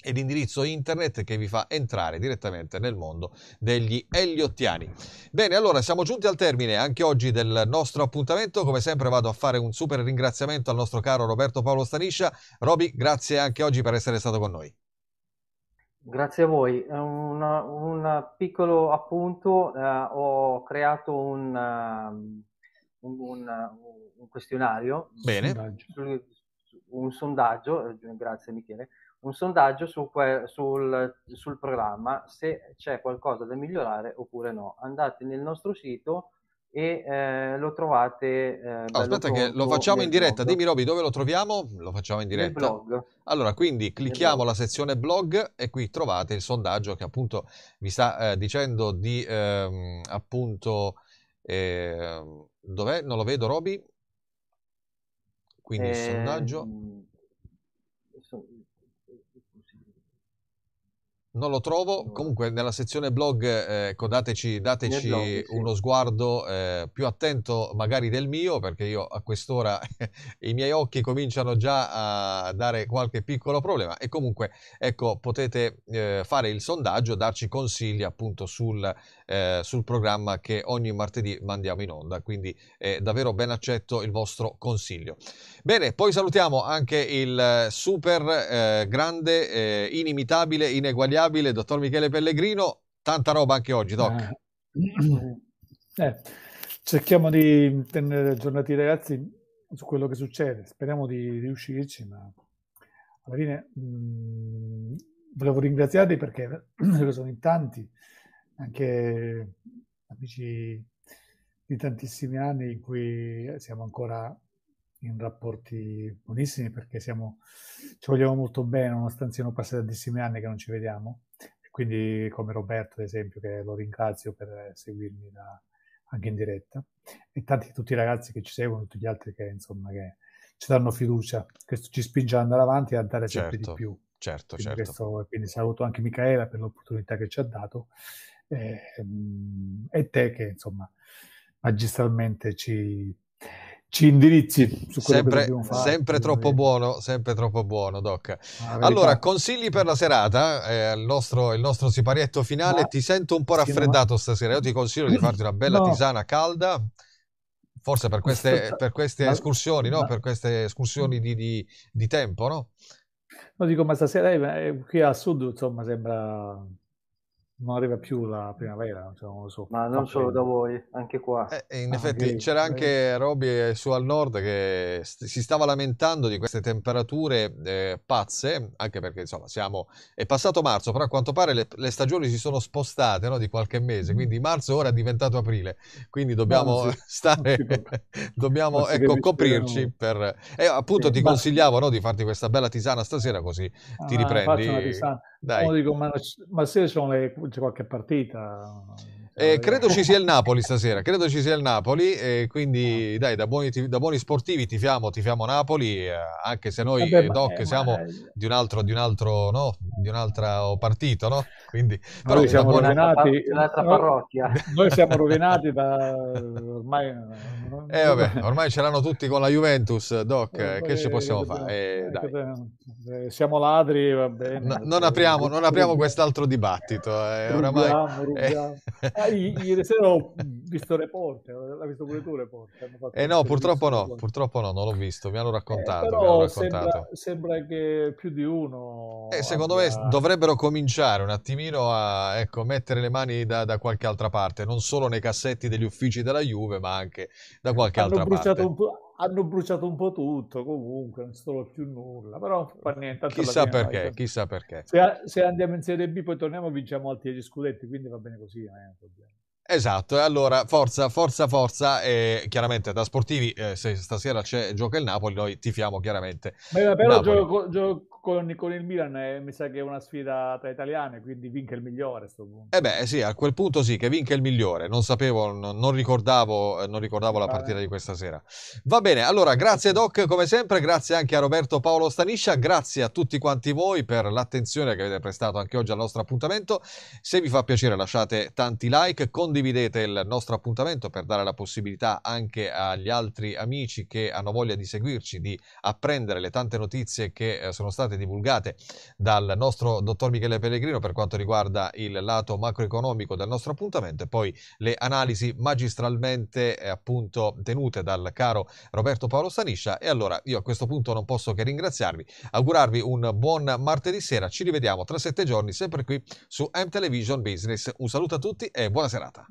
e l'indirizzo internet che vi fa entrare direttamente nel mondo degli Eliottiani. Bene, allora siamo giunti al termine anche oggi del nostro appuntamento. Come sempre vado a fare un super ringraziamento al nostro caro Roberto Paolo Staniscia. Roby, grazie anche oggi per essere stato con noi. Grazie a voi. Una, un, piccolo appunto, eh, ho creato un, um, un, un, un questionario. Bene. Un sondaggio, eh, grazie Michele, un sondaggio su que- sul, sul, programma se c'è qualcosa da migliorare oppure no. Andate nel nostro sito e eh, lo trovate. Eh, aspetta, che lo facciamo in diretta. Blog. Dimmi, Roby, dove lo troviamo? Lo facciamo in diretta. Allora, quindi clicchiamo la sezione blog e qui trovate il sondaggio che appunto vi sta eh, dicendo di ehm, appunto. Ehm, dov'è? Non lo vedo, Roby. Quindi il sondaggio ehm, Non lo trovo, comunque nella sezione blog eh, ecco, dateci, dateci blog, sì. uno sguardo eh, più attento magari del mio perché io a quest'ora i miei occhi cominciano già a dare qualche piccolo problema e comunque ecco potete eh, fare il sondaggio, darci consigli appunto sul, eh, sul programma che ogni martedì mandiamo in onda, quindi è davvero ben accetto il vostro consiglio. Bene, poi salutiamo anche il eh, super eh, grande, eh, inimitabile, ineguagliabile dottor Michele Pellegrino, tanta roba anche oggi, Doc. Eh, cerchiamo di tenere aggiornati i ragazzi su quello che succede, speriamo di riuscirci, ma alla fine mh, mm, volevo ringraziarvi perché sono in tanti anche amici di tantissimi anni in cui eh, siamo ancora in rapporti buonissimi perché siamo, ci vogliamo molto bene nonostante siano passati tantissimi anni che non ci vediamo quindi come Roberto ad esempio che lo ringrazio per seguirmi da, anche in diretta e tanti tutti i ragazzi che ci seguono tutti gli altri che insomma che ci danno fiducia Questo ci spinge ad andare avanti e a dare sempre di certo. più certo quindi certo questo, quindi saluto anche Micaela per l'opportunità che ci ha dato Ehm, e te che insomma magistralmente ci, ci indirizzi su quello sempre, che dobbiamo fare. Sempre troppo buono, sempre troppo buono, Doc. Allora, consigli per la serata, eh, il, nostro, il, nostro, siparietto finale. Ma... Ti sento un po' raffreddato stasera, io ti consiglio di farti una bella no. tisana calda, forse per queste, per queste escursioni, no? Ma... Per queste escursioni di, di, di tempo, no? No, dico, ma stasera qui a sud, insomma, sembra non arriva più la primavera, cioè non so, ma non solo da voi, anche qua. Eh, eh, in ah, effetti okay. c'era anche Roby eh, su al nord che st- si stava lamentando di queste temperature eh, pazze, anche perché insomma siamo... è passato marzo, però a quanto pare le, le stagioni si sono spostate no, di qualche mese, mm. quindi marzo ora è diventato aprile, quindi dobbiamo si, stare, dobbiamo ecco, coprirci per... E eh, appunto sì, ti basta. consigliavo no, di farti questa bella tisana stasera così ah, ti riprendi. Faccio una tisana. Dai. No, dico, ma, ma sì, sono le, c'è qualche partita. Eh, credo ci sia il Napoli stasera, credo ci sia il Napoli, eh, quindi dai, da buoni, da buoni, sportivi tifiamo, tifiamo Napoli, eh, anche se noi, Vabbè, eh, Doc, eh, ma... siamo di un altro, di un altro, no? Di un altro partito, no? Quindi, però noi siamo buoni... rovinati, parrocchia. Noi, siamo rovinati da ormai... Eh, eh vabbè, ormai ce l'hanno tutti con la Juventus, Doc, eh, che ci possiamo fare? Eh, siamo ladri, va bene. No, non apriamo, non apriamo quest'altro dibattito, eh, oramai... Rubiamo, rubiamo ieri sera ho visto Report, l'ha visto pure tu Reporter? Eh no, purtroppo no, Reporter. purtroppo no, non l'ho visto, mi hanno eh, raccontato. Eh, mi hanno raccontato. Sembra, sembra, che più di uno... Eh, secondo abbia... me dovrebbero cominciare un attimino a ecco, mettere le mani da, da, qualche altra parte, non solo nei cassetti degli uffici della Juve, ma anche da qualche Hanno altra parte. Un po' hanno bruciato un po' tutto comunque, non solo più nulla, però fa niente. Chissà perché, chissà perché. Se, se, andiamo in Serie B poi torniamo vinciamo altri scudetti, quindi va bene così, non è un problema. Esatto, e allora forza, forza, forza, e chiaramente da sportivi eh, se stasera c'è, gioca il Napoli, noi tifiamo chiaramente. Beh, però gioco, gioco, con, con, il Milan eh, mi sa che è una sfida tra italiane, quindi vinca il migliore a questo punto. Eh beh sì, a quel punto sì, che vinca il migliore, non sapevo, non, non ricordavo, eh, non ricordavo la partita di questa sera. Va bene, allora grazie Doc come sempre, grazie anche a Roberto Paolo Staniscia, grazie a tutti quanti voi per l'attenzione che avete prestato anche oggi al nostro appuntamento. Se vi fa piacere lasciate tanti like, condividete il nostro appuntamento per dare la possibilità anche agli altri amici che hanno voglia di seguirci, di apprendere le tante notizie che eh, sono state state divulgate dal nostro dottor Michele Pellegrino per quanto riguarda il lato macroeconomico del nostro appuntamento e poi le analisi magistralmente eh, appunto tenute dal caro Roberto Paolo Staniscia e allora io a questo punto non posso che ringraziarvi, augurarvi un buon martedì sera, ci rivediamo tra sette giorni sempre qui su M Television Business, un saluto a tutti e buona serata.